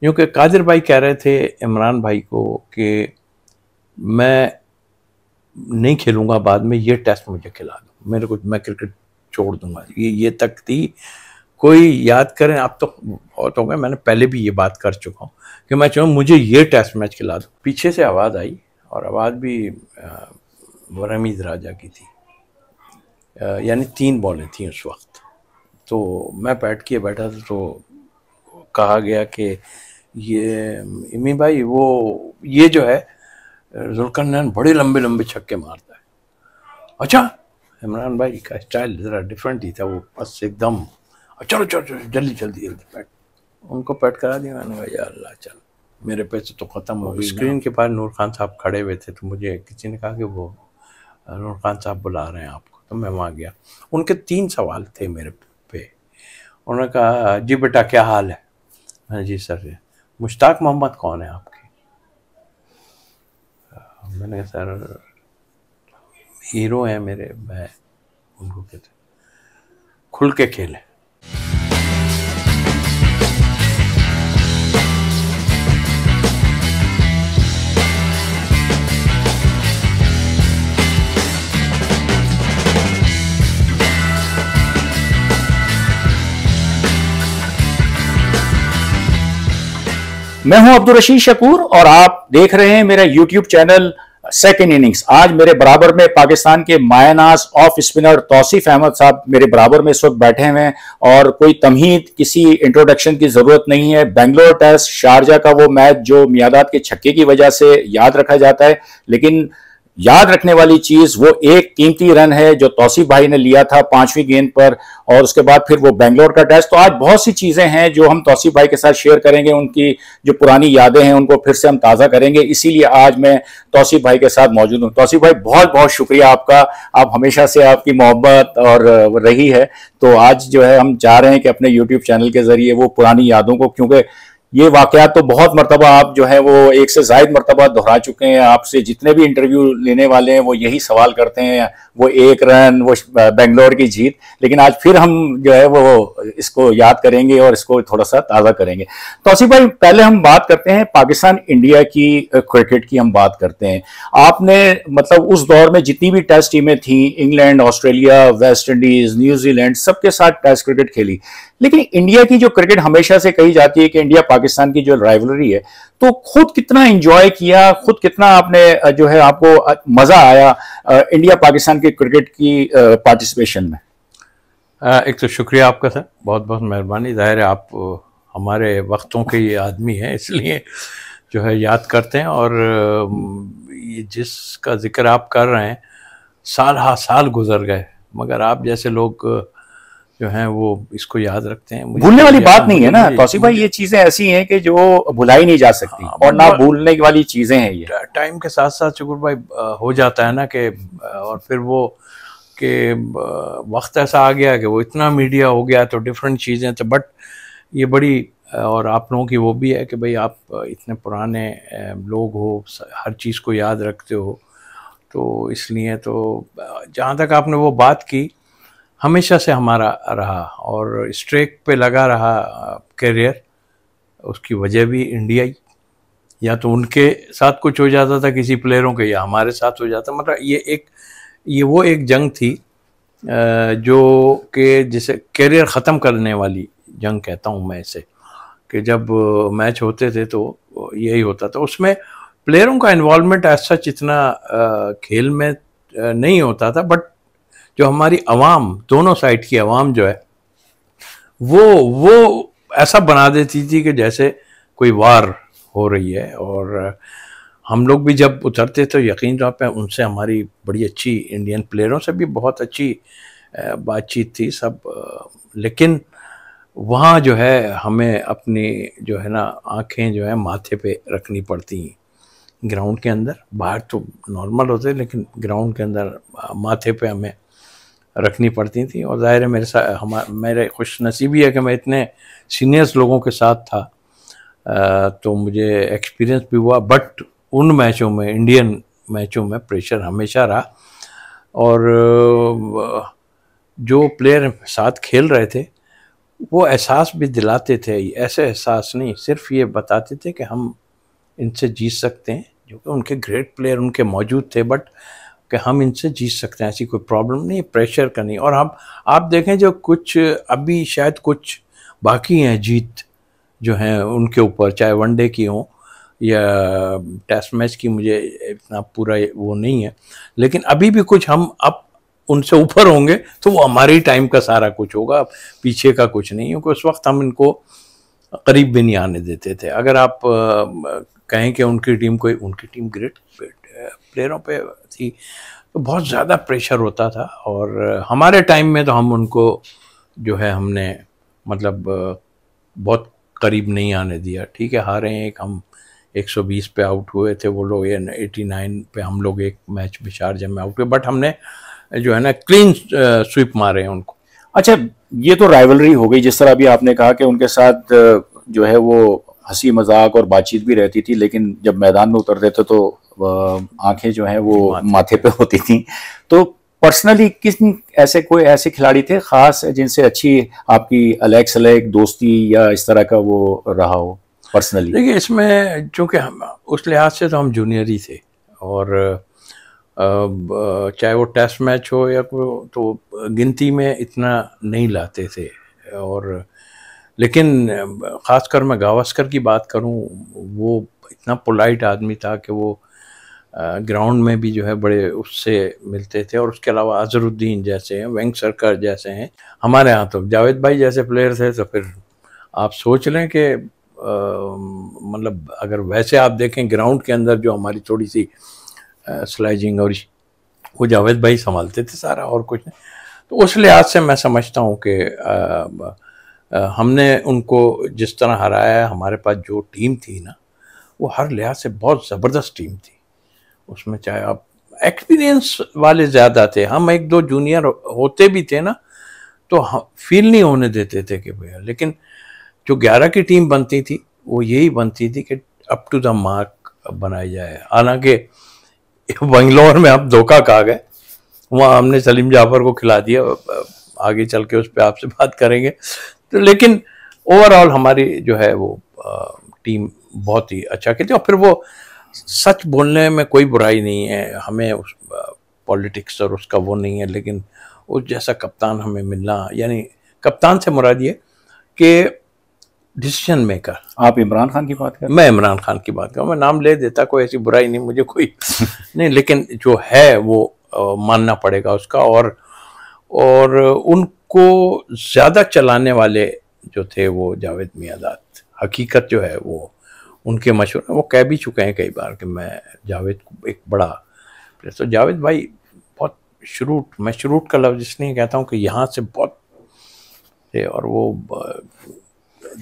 क्योंकि कादिर भाई कह रहे थे इमरान भाई को कि मैं नहीं खेलूँगा बाद में ये टेस्ट मुझे खिला दो मेरे को मैं क्रिकेट छोड़ दूंगा ये ये तक थी कोई याद करें आप तो बहुत हो गए मैंने पहले भी ये बात कर चुका हूँ कि मैं चाहूँ मुझे ये टेस्ट मैच खिला दो पीछे से आवाज़ आई और आवाज़ भी वरमीज राजा की थी यानी तीन बॉलें थी उस वक्त तो मैं बैठ के बैठा था तो कहा गया कि ये इमी भाई वो ये जो है जुल्कर्नैन बड़े लंबे लंबे छक्के मारता है अच्छा इमरान भाई का स्टाइल ज़रा डिफरेंट ही था वो बस एकदम चलो चलो चलो जल्दी जल्दी जल्दी पैट उनको पैट करा दिया मैंने कहा अल्लाह चल मेरे पैसे तो ख़त्म हो गए स्क्रीन के पास नूर खान साहब खड़े हुए थे तो मुझे किसी ने कहा कि वो नूर खान साहब बुला रहे हैं आपको तो मैं वहाँ गया उनके तीन सवाल थे मेरे पे उन्होंने कहा जी बेटा क्या हाल है जी सर मुश्ताक मोहम्मद कौन है आपके मैंने सर हीरो हैं मेरे मैं उनको कहते खुल के खेले मैं हूं अब्दुल रशीद शकूर और आप देख रहे हैं मेरा यूट्यूब चैनल सेकेंड इनिंग्स आज मेरे बराबर में पाकिस्तान के मायानास ऑफ स्पिनर तौसीफ अहमद साहब मेरे बराबर में इस वक्त बैठे हुए हैं और कोई तमहीद किसी इंट्रोडक्शन की ज़रूरत नहीं है बेंगलोर टेस्ट शारजा का वो मैच जो मियादात के छक्के की वजह से याद रखा जाता है लेकिन याद रखने वाली चीज वो एक कीमती रन है जो तौसीफ भाई ने लिया था पांचवी गेंद पर और उसके बाद फिर वो बेंगलोर का टेस्ट तो आज बहुत सी चीजें हैं जो हम तौसीफ भाई के साथ शेयर करेंगे उनकी जो पुरानी यादें हैं उनको फिर से हम ताज़ा करेंगे इसीलिए आज मैं तौसीफ भाई के साथ मौजूद हूँ तौसीफ भाई बहुत बहुत शुक्रिया आपका आप हमेशा से आपकी मोहब्बत और रही है तो आज जो है हम चाह रहे हैं कि अपने यूट्यूब चैनल के जरिए वो पुरानी यादों को क्योंकि ये वाकयात तो बहुत मरतबा आप जो है वो एक से जायद मरतबा दोहरा चुके हैं आपसे जितने भी इंटरव्यू लेने वाले हैं वो यही सवाल करते हैं वो एक रन वो बेंगलोर की जीत लेकिन आज फिर हम जो है वो इसको याद करेंगे और इसको थोड़ा सा ताज़ा करेंगे तोसिफ़ भाई पहले हम बात करते हैं पाकिस्तान इंडिया की क्रिकेट की हम बात करते हैं आपने मतलब उस दौर में जितनी भी टेस्ट टीमें थी England Australia West Indies New Zealand सबके साथ टेस्ट क्रिकेट खेली लेकिन इंडिया की जो क्रिकेट हमेशा से कही जाती है कि इंडिया पाकिस्तान की जो राइवलरी है तो खुद कितना इंजॉय किया खुद कितना आपने जो है आपको मजा आया इंडिया पाकिस्तान के क्रिकेट की पार्टिसिपेशन में एक तो शुक्रिया आपका सर बहुत बहुत मेहरबानी ज़ाहिर है आप हमारे वक्तों के ये आदमी हैं इसलिए जो है याद करते हैं और ये जिसका ज़िक्र आप कर रहे हैं साल हा साल गुजर गए मगर आप जैसे लोग जो हैं वो इसको याद रखते हैं भूलने वाली बात नहीं है ना तौसीफ भाई ये चीजें ऐसी हैं कि जो भुलाई नहीं जा सकती हाँ, और ना भूलने वाली चीजें हैं ये टाइम के साथ साथ शुक्र भाई हो जाता है ना कि और फिर वो कि वक्त ऐसा आ गया कि वो इतना मीडिया हो गया तो डिफरेंट चीज़ें तो बट ये बड़ी और आप लोगों की वो भी है कि भाई आप इतने पुराने लोग हो हर चीज़ को याद रखते हो तो इसलिए तो जहाँ तक आपने वो बात की हमेशा से हमारा रहा और स्ट्रेक पे लगा रहा कैरियर उसकी वजह भी इंडिया ही या तो उनके साथ कुछ हो जाता था किसी प्लेयरों के या हमारे साथ हो जाता मतलब ये एक ये वो एक जंग थी जो के जिसे कैरियर ख़त्म करने वाली जंग कहता हूँ मैं इसे कि जब मैच होते थे तो यही होता था उसमें प्लेयरों का इन्वॉलमेंट ऐसा सच इतना खेल में नहीं होता था बट जो हमारी आवाम दोनों साइड की आवाम जो है वो वो ऐसा बना देती थी कि जैसे कोई वार हो रही है और हम लोग भी जब उतरते तो यकीन तौर पर उनसे हमारी बड़ी अच्छी इंडियन प्लेयरों से भी बहुत अच्छी बातचीत थी सब लेकिन वहाँ जो है हमें अपनी जो है ना आंखें जो है माथे पे रखनी पड़ती हैं ग्राउंड के अंदर बाहर तो नॉर्मल होते लेकिन ग्राउंड के अंदर माथे पे हमें रखनी पड़ती थी और ज़ाहिर है मेरे साथ हमारे मेरे खुश नसीबी है कि मैं इतने सीनियर्स लोगों के साथ था आ, तो मुझे एक्सपीरियंस भी हुआ बट उन मैचों में इंडियन मैचों में प्रेशर हमेशा रहा और जो प्लेयर साथ खेल रहे थे वो एहसास भी दिलाते थे ऐसे एहसास नहीं सिर्फ ये बताते थे कि हम इनसे जीत सकते हैं जो कि उनके ग्रेट प्लेयर उनके मौजूद थे बट कि हम इनसे जीत सकते हैं ऐसी कोई प्रॉब्लम नहीं प्रेशर का नहीं और आप आप देखें जो कुछ अभी शायद कुछ बाकी हैं जीत जो हैं उनके ऊपर चाहे वनडे की हों या टेस्ट मैच की मुझे इतना पूरा वो नहीं है लेकिन अभी भी कुछ हम अब उनसे ऊपर होंगे तो वो हमारे टाइम का सारा कुछ होगा पीछे का कुछ नहीं क्योंकि उस वक्त हम इनको करीब भी नहीं आने देते थे अगर आप कहें कि उनकी टीम कोई उनकी टीम ग्रेट प्लेयरों पे थी तो बहुत ज़्यादा प्रेशर होता था और हमारे टाइम में तो हम उनको जो है हमने मतलब बहुत करीब नहीं आने दिया ठीक है हारे हैं एक हम 120 पे आउट हुए थे वो लोग एटी नाइन पे हम लोग एक मैच में शारजा में आउट हुए बट हमने जो है ना क्लीन स्वीप मारे हैं उनको अच्छा ये तो राइवलरी हो गई जिस तरह अभी आपने कहा कि उनके साथ जो है वो हंसी मजाक और बातचीत भी रहती थी लेकिन जब मैदान में उतरते थे तो आंखें जो हैं वो माथे पे होती थी तो पर्सनली किन ऐसे कोई ऐसे खिलाड़ी थे खास जिनसे अच्छी आपकी अलग सलग दोस्ती या इस तरह का वो रहा हो पर्सनली देखिए इसमें चूँकि हम उस लिहाज से तो हम जूनियर ही थे और चाहे वो टेस्ट मैच हो या कोई तो गिनती में इतना नहीं लाते थे और लेकिन ख़ासकर मैं गावस्कर की बात करूं वो इतना पोलाइट आदमी था कि वो ग्राउंड में भी जो है बड़े उससे मिलते थे और उसके अलावा अजहरुद्दीन जैसे हैं वेंग सरकार जैसे हैं हमारे यहाँ तो जावेद भाई जैसे प्लेयर थे तो फिर आप सोच लें कि मतलब अगर वैसे आप देखें ग्राउंड के अंदर जो हमारी थोड़ी सी स्लाइजिंग और वो जावेद भाई संभालते थे सारा और कुछ नहीं तो उस लिहाज से मैं समझता हूँ कि हमने उनको जिस तरह हराया हमारे पास जो टीम थी ना वो हर लिहाज से बहुत ज़बरदस्त टीम थी उसमें चाहे आप एक्सपीरियंस वाले ज़्यादा थे हम एक दो जूनियर होते भी थे ना तो फील नहीं होने देते थे कि भैया लेकिन जो ग्यारह की टीम बनती थी वो यही बनती थी कि अप टू द मार्क बनाई जाए हालांकि बंगलोर में आप धोखा खा गए वहाँ हमने सलीम जाफर को खिला दिया आगे चल के उस पर आपसे बात करेंगे तो लेकिन ओवरऑल हमारी जो है वो टीम बहुत ही अच्छा खेलती है और फिर वो सच बोलने में कोई बुराई नहीं है हमें उस पॉलिटिक्स और उसका वो नहीं है लेकिन उस जैसा कप्तान हमें मिलना यानी कप्तान से मुराद ये कि डिसीजन मेकर आप इमरान खान की बात कर मैं इमरान खान की बात करूँ मैं नाम ले देता कोई ऐसी बुराई नहीं मुझे कोई नहीं लेकिन जो है वो आ, मानना पड़ेगा उसका और और उन को ज़्यादा चलाने वाले जो थे वो जावेद मियादाद हकीकत जो है वो उनके मशहूर वो कह भी चुके हैं कई बार कि मैं जावेद को एक बड़ा तो जावेद भाई बहुत श्रूट मैं श्रूट का लफ्ज़ इसलिए कहता हूँ कि यहाँ से बहुत थे और वो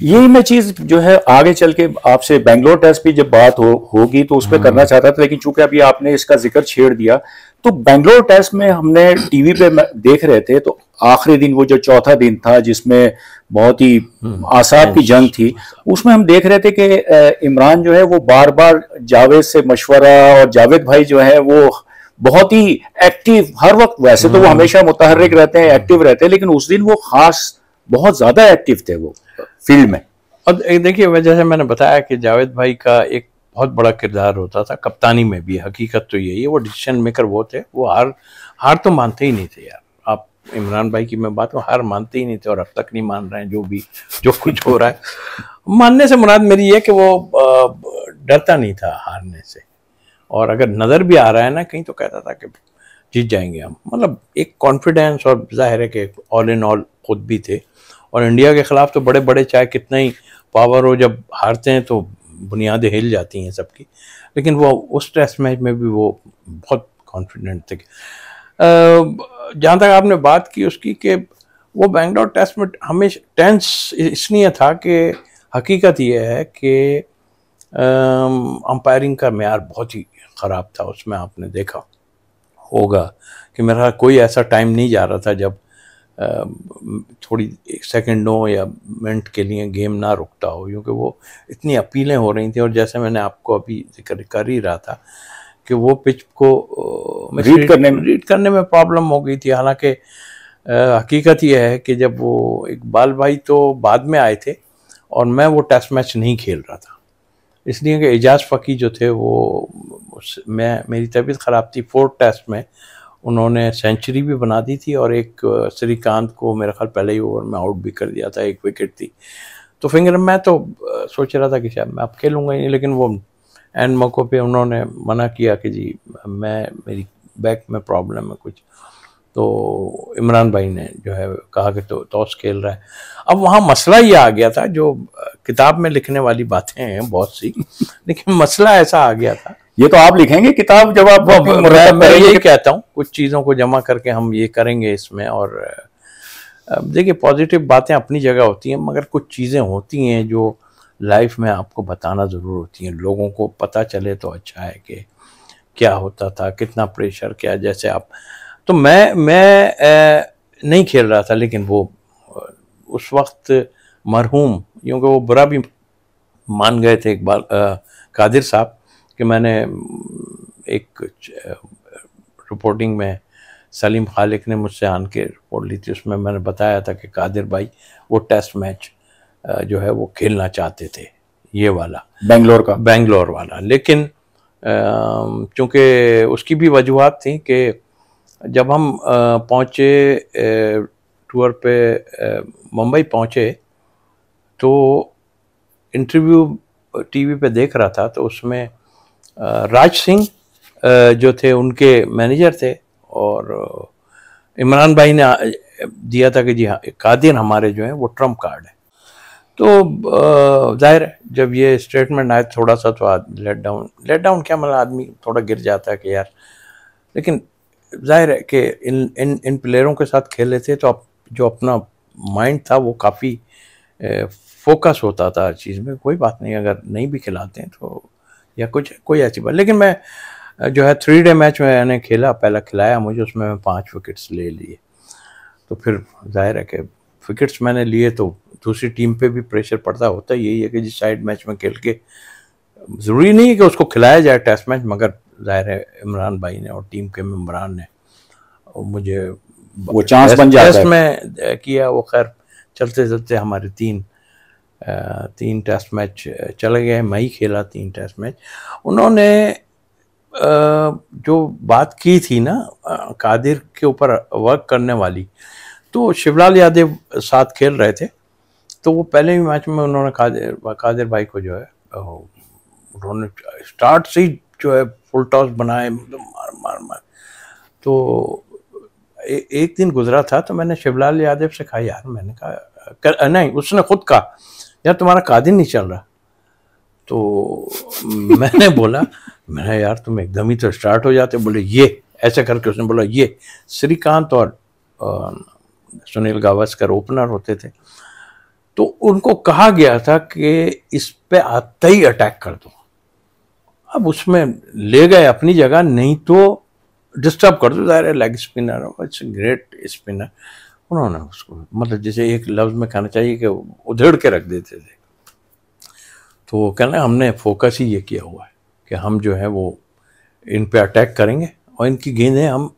यही मैं चीज जो है आगे चल के आपसे बैंगलोर टेस्ट की जब बात हो होगी तो उस पर करना हम्म। चाहता था लेकिन चूंकि अभी आपने इसका जिक्र छेड़ दिया तो बैंगलोर टेस्ट में हमने टीवी पे देख रहे थे तो आखिरी दिन वो जो चौथा दिन था जिसमें बहुत ही हम्म। आसाब की जंग थी उसमें हम देख रहे थे कि इमरान जो है वो बार बार जावेद से मशवरा और जावेद भाई जो है वो बहुत ही एक्टिव हर वक्त वैसे तो वो हम्म। हमेशा मुतहरक रहते हैं एक्टिव रहते हैं लेकिन उस दिन वो खास बहुत ज्यादा एक्टिव थे वो फील्ड में और देखिए वजह से मैंने बताया कि जावेद भाई का एक बहुत बड़ा किरदार होता था कप्तानी में भी हकीकत तो यही है वो डिसीजन मेकर वो थे वो हार हार तो मानते ही नहीं थे यार आप इमरान भाई की मैं बात हूँ हार मानते ही नहीं थे और अब तक नहीं मान रहे हैं जो भी जो कुछ हो रहा है मानने से मुराद मेरी ये कि वो डरता नहीं था हारने से और अगर नज़र भी आ रहा है ना कहीं तो कहता था कि जीत जाएंगे हम मतलब एक कॉन्फिडेंस और जाहिर है कि ऑल इन ऑल खुद भी थे और इंडिया के ख़िलाफ़ तो बड़े बड़े चाहे कितना ही पावर हो जब हारते हैं तो बुनियादें हिल जाती हैं सबकी लेकिन वो उस टेस्ट मैच में भी वो बहुत कॉन्फिडेंट थे जहाँ तक आपने बात की उसकी कि वो बैंगलोर टेस्ट में हमेशा टेंस इसलिए था कि हकीकत यह है कि अंपायरिंग का मैार बहुत ही ख़राब था उसमें आपने देखा होगा कि मेरा कोई ऐसा टाइम नहीं जा रहा था जब थोड़ी सेकंडों या मिनट के लिए गेम ना रुकता हो क्योंकि वो इतनी अपीलें हो रही थी और जैसे मैंने आपको अभी जिक्र कर ही रहा था कि वो पिच को रीड करने में रीड करने में प्रॉब्लम हो गई थी हालांकि हकीकत यह है कि जब वो इकबाल भाई तो बाद में आए थे और मैं वो टेस्ट मैच नहीं खेल रहा था इसलिए कि एजाज फ़की जो थे वो मैं मेरी तबीयत ख़राब थी फोर्थ टेस्ट में उन्होंने सेंचुरी भी बना दी थी और एक श्रीकांत को मेरा ख्याल पहले ही ओवर में आउट भी कर दिया था एक विकेट थी तो फिंगर मैं तो सोच रहा था कि शायद मैं अब खेलूँगा ही नहीं लेकिन वो एंड मौक़ों पे उन्होंने मना किया कि जी मैं मेरी बैक में प्रॉब्लम है कुछ तो इमरान भाई ने जो है कहा कि तो टॉस खेल रहा है अब वहाँ मसला ये आ गया था जो किताब में लिखने वाली बातें हैं बहुत सी लेकिन मसला ऐसा आ गया था ये तो आप लिखेंगे किताब जब आप मैं, यही कहता हूँ कुछ चीज़ों को जमा करके हम ये करेंगे इसमें और देखिए पॉजिटिव बातें अपनी जगह होती हैं मगर कुछ चीज़ें होती हैं जो लाइफ में आपको बताना ज़रूर होती हैं लोगों को पता चले तो अच्छा है कि क्या होता था कितना प्रेशर क्या जैसे आप तो मैं मैं ए, नहीं खेल रहा था लेकिन वो उस वक्त मरहूम क्योंकि वो बुरा भी मान गए थे एक बार कादिर साहब कि मैंने एक रिपोर्टिंग में सलीम खालिक ने मुझसे आन के रिपोर्ट ली थी उसमें मैंने बताया था कि कादिर भाई वो टेस्ट मैच जो है वो खेलना चाहते थे ये वाला बेंगलोर का बेंगलोर वाला लेकिन चूँकि उसकी भी वजूहत थी कि जब हम पहुँचे टूर पे मुंबई पहुँचे तो इंटरव्यू टीवी पे देख रहा था तो उसमें राज सिंह जो थे उनके मैनेजर थे और इमरान भाई ने दिया था कि जी हाँ कादिन हमारे जो हैं वो ट्रम्प कार्ड है तो जाहिर है जब ये स्टेटमेंट आए थोड़ा सा तो लेट डाउन लेट डाउन क्या मतलब आदमी थोड़ा गिर जाता है कि यार लेकिन जाहिर है कि इन इन इन प्लेयरों के साथ खेले थे तो आप जो अपना माइंड था वो काफ़ी फोकस होता था हर चीज़ में कोई बात नहीं अगर नहीं भी खिलाते हैं तो या कुछ कोई ऐसी बात लेकिन मैं जो है थ्री डे मैच मैंने खेला पहला खिलाया मुझे उसमें मैं पाँच विकेट्स ले लिए तो फिर जाहिर है कि विकेट्स मैंने लिए तो दूसरी टीम पे भी प्रेशर पड़ता होता यही है कि जिस साइड मैच में खेल के ज़रूरी नहीं है कि उसको खिलाया जाए टेस्ट मैच मगर जाहिर है इमरान भाई ने और टीम के मम्बरान ने मुझे वो चांस बन जाता है में किया वो खैर चलते चलते हमारे तीन तीन टेस्ट मैच चले गए मई खेला तीन टेस्ट मैच उन्होंने जो बात की थी ना कादिर के ऊपर वर्क करने वाली तो शिवलाल यादव साथ खेल रहे थे तो वो पहले ही मैच में उन्होंने कादिर कादिर भाई को जो है उन्होंने स्टार्ट से ही जो है फुल टॉस बनाए मतलब मार मार मार तो ए, एक दिन गुजरा था तो मैंने शिवलाल यादव से कहा यार मैंने कहा नहीं उसने खुद कहा यार तुम्हारा कादिन नहीं चल रहा तो मैंने बोला मैंने यार तुम एकदम ही तो स्टार्ट हो जाते बोले ये ऐसा करके उसने बोला ये श्रीकांत और सुनील गावस्कर ओपनर होते थे तो उनको कहा गया था कि इस पे आते ही अटैक कर दो अब उसमें ले गए अपनी जगह नहीं तो डिस्टर्ब कर दो जाहिर है leg spinner it's great spinner उन्होंने उसको मतलब जैसे एक लफ्ज़ में कहना चाहिए कि उधेड़ के रख देते थे तो वो कहना हमने फोकस ही ये किया हुआ है कि हम जो है वो इन पे अटैक करेंगे और इनकी गेंदें हम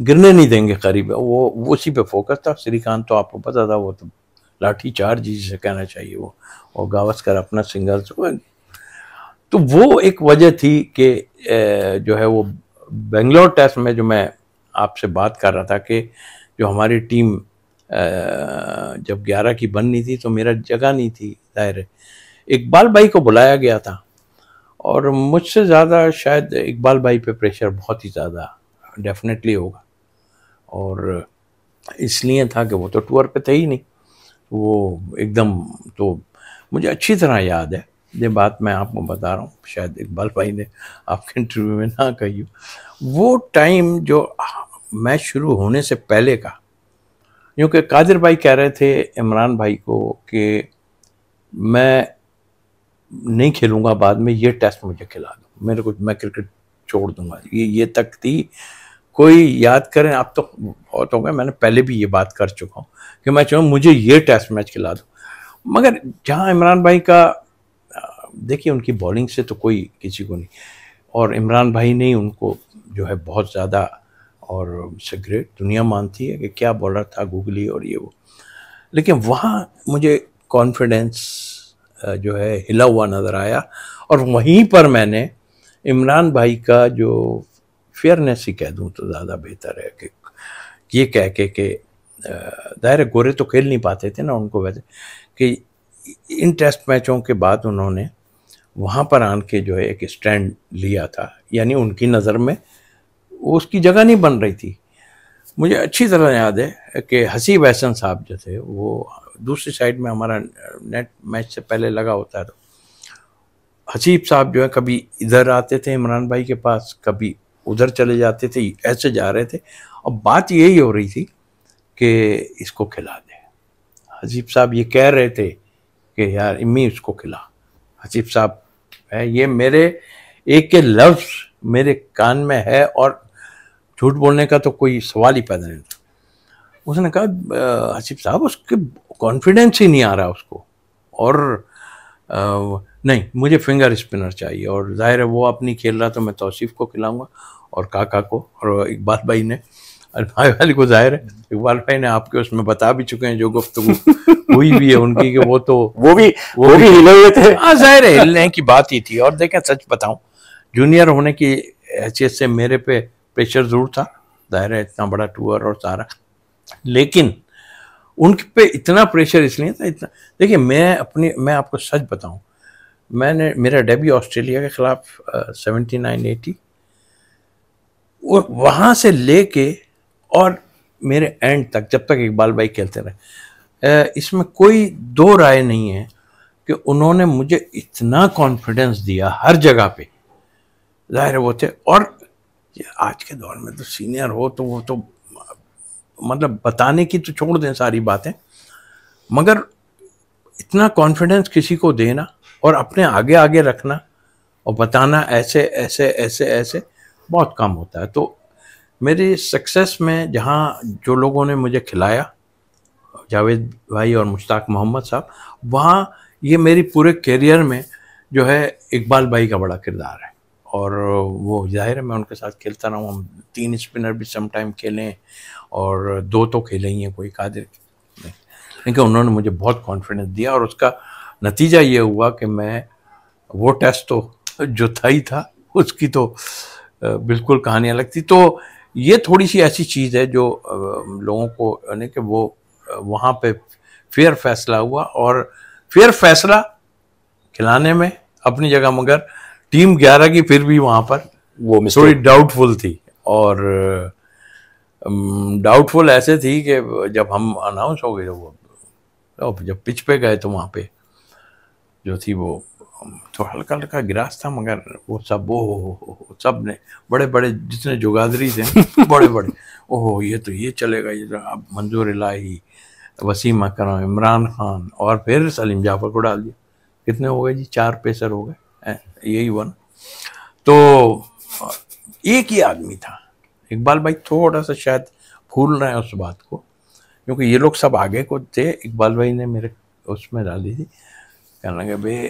गिरने नहीं देंगे करीब वो उसी पे फोकस था श्रीकांत तो आपको पता था वो तो लाठी जी जिसे कहना चाहिए वो और गावस्कर अपना सिंगल तो वो एक वजह थी कि जो है वो बेंगलोर टेस्ट में जो मैं आपसे बात कर रहा था कि जो हमारी टीम जब ग्यारह की बननी थी तो मेरा जगह नहीं थी जाहिर इकबाल भाई को बुलाया गया था और मुझसे ज़्यादा शायद इकबाल भाई पे प्रेशर बहुत ही ज़्यादा डेफिनेटली होगा और इसलिए था कि वो तो टूर पे थे ही नहीं वो एकदम तो मुझे अच्छी तरह याद है ये बात मैं आपको बता रहा हूँ शायद इकबाल भाई ने आपके इंटरव्यू में ना कही वो टाइम जो मैच शुरू होने से पहले का क्योंकि कादिर भाई कह रहे थे इमरान भाई को कि मैं नहीं खेलूँगा बाद में ये टेस्ट मुझे खिला दो मेरे को मैं क्रिकेट छोड़ दूंगा ये ये तक थी कोई याद करें आप तो बहुत हो गए मैंने पहले भी ये बात कर चुका हूँ कि मैं चाहूँ मुझे ये टेस्ट मैच खिला दो मगर जहाँ इमरान भाई का देखिए उनकी बॉलिंग से तो कोई किसी को नहीं और इमरान भाई ने उनको जो है बहुत ज़्यादा और सिगरेट दुनिया मानती है कि क्या बॉलर था गूगली और ये वो लेकिन वहाँ मुझे कॉन्फिडेंस जो है हिला हुआ नज़र आया और वहीं पर मैंने इमरान भाई का जो फेयरनेस ही कह दूँ तो ज़्यादा बेहतर है कि ये कह के कि दायरे गोरे तो खेल नहीं पाते थे ना उनको वैसे कि इन टेस्ट मैचों के बाद उन्होंने वहाँ पर आन के जो है एक स्टैंड लिया था यानी उनकी नज़र में उसकी जगह नहीं बन रही थी मुझे अच्छी तरह याद है कि हसीब एहसन साहब जो थे वो दूसरी साइड में हमारा नेट मैच से पहले लगा होता था हसीब साहब जो है कभी इधर आते थे इमरान भाई के पास कभी उधर चले जाते थे ऐसे जा रहे थे और बात यही हो रही थी कि इसको खिला दे हसीब साहब ये कह रहे थे कि यार इम्मी इसको खिला हसीब साहब है ये मेरे एक के लफ्ज़ मेरे कान में है और झूठ बोलने का तो कोई सवाल ही पैदा नहीं था उसने कहा आसिफ साहब उसके कॉन्फिडेंस ही नहीं आ रहा उसको और आ, नहीं मुझे फिंगर स्पिनर चाहिए और जाहिर है वो आप नहीं खेल रहा तो मैं तोसीफ़ को खिलाऊंगा और काका को और इकबाल भाई ने भाई वाले को जाहिर है इकबाल भाई ने आपके उसमें बता भी चुके हैं जो गुफ्तु हुई भी है उनकी कि वो तो वो भी वो, वो भी हिले हुए थे हाँ जाहिर है हिलने की बात ही थी और देखें सच बताऊं जूनियर होने की हैसियत से मेरे पे प्रेशर ज़रूर था ज़ाहिर है इतना बड़ा टूर और सारा लेकिन उन पे इतना प्रेशर इसलिए था इतना देखिए मैं अपनी मैं आपको सच बताऊं मैंने मेरा डेब्यू ऑस्ट्रेलिया के ख़िलाफ़ सेवेंटी नाइन एटी वो वहाँ से लेके और मेरे एंड तक जब तक इकबाल भाई खेलते रहे इसमें कोई दो राय नहीं है कि उन्होंने मुझे इतना कॉन्फिडेंस दिया हर जगह पे ज़ाहिर वो थे और आज के दौर में तो सीनियर हो तो वो तो मतलब बताने की तो छोड़ दें सारी बातें मगर इतना कॉन्फिडेंस किसी को देना और अपने आगे आगे रखना और बताना ऐसे ऐसे ऐसे ऐसे बहुत कम होता है तो मेरी सक्सेस में जहाँ जो लोगों ने मुझे खिलाया जावेद भाई और मुश्ताक मोहम्मद साहब वहाँ ये मेरी पूरे करियर में जो है इकबाल भाई का बड़ा किरदार है और वो जाहिर है मैं उनके साथ खेलता रहा हूँ हम तीन स्पिनर भी सम टाइम खेलें और दो तो खेले ही हैं कोई कादिर लेकिन उन्होंने मुझे बहुत कॉन्फिडेंस दिया और उसका नतीजा ये हुआ कि मैं वो टेस्ट तो जो था ही था उसकी तो बिल्कुल कहानियाँ लगती तो ये थोड़ी सी ऐसी चीज़ है जो लोगों को यानी कि वो वहाँ पे फेयर फैसला हुआ और फेयर फैसला खिलाने में अपनी जगह मगर टीम ग्यारह की फिर भी वहाँ पर वो थोड़ी डाउटफुल थी और डाउटफुल ऐसे थी कि जब हम अनाउंस हो गए वो जब पिच पे गए तो वहाँ पे जो थी वो थोड़ा हल्का हल्का गिरास था मगर वो सब वो हो हो सब ने बड़े बड़े जितने जुगादरी थे बड़े बड़े ओहो ये तो ये चलेगा ये तो अब मंजूर इलाही वसीम अकरम इमरान खान और फिर सलीम जाफर को डाल दिया कितने हो गए जी चार पेसर हो गए यही हुआ ना तो एक ही आदमी था इकबाल भाई थोड़ा सा शायद भूल रहे हैं उस बात को क्योंकि ये लोग सब आगे को थे इकबाल भाई ने मेरे उसमें डाली थी कहने लगे बे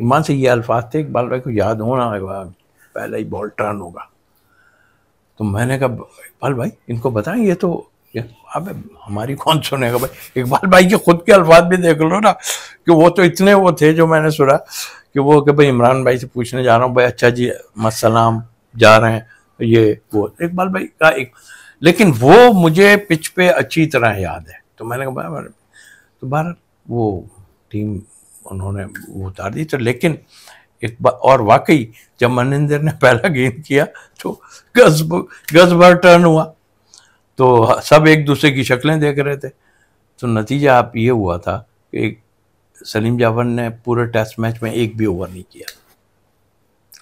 ईमान से ये अल्फाज थे इकबाल भाई को याद होना पहला ही बॉल टर्न होगा तो मैंने कहा इकबाल भाई इनको बताएं ये तो अब हमारी कौन सुनेगा भाई इकबाल भाई के खुद के अल्फाज भी देख लो ना कि वो तो इतने वो थे जो मैंने सुना कि वो कि भाई इमरान भाई से पूछने जा रहा हूँ भाई अच्छा जी मसलाम जा रहे हैं ये वो इकबाल भाई का एक लेकिन वो मुझे पिच पे अच्छी तरह याद है तो मैंने कहा तो बार वो टीम उन्होंने उतार दी तो लेकिन एक बार और वाकई जब मनिंदर ने पहला गेंद किया तो गज गज भर टर्न हुआ तो सब एक दूसरे की शक्लें देख रहे थे तो नतीजा आप ये हुआ था कि सलीम जावर ने पूरे टेस्ट मैच में एक भी ओवर नहीं किया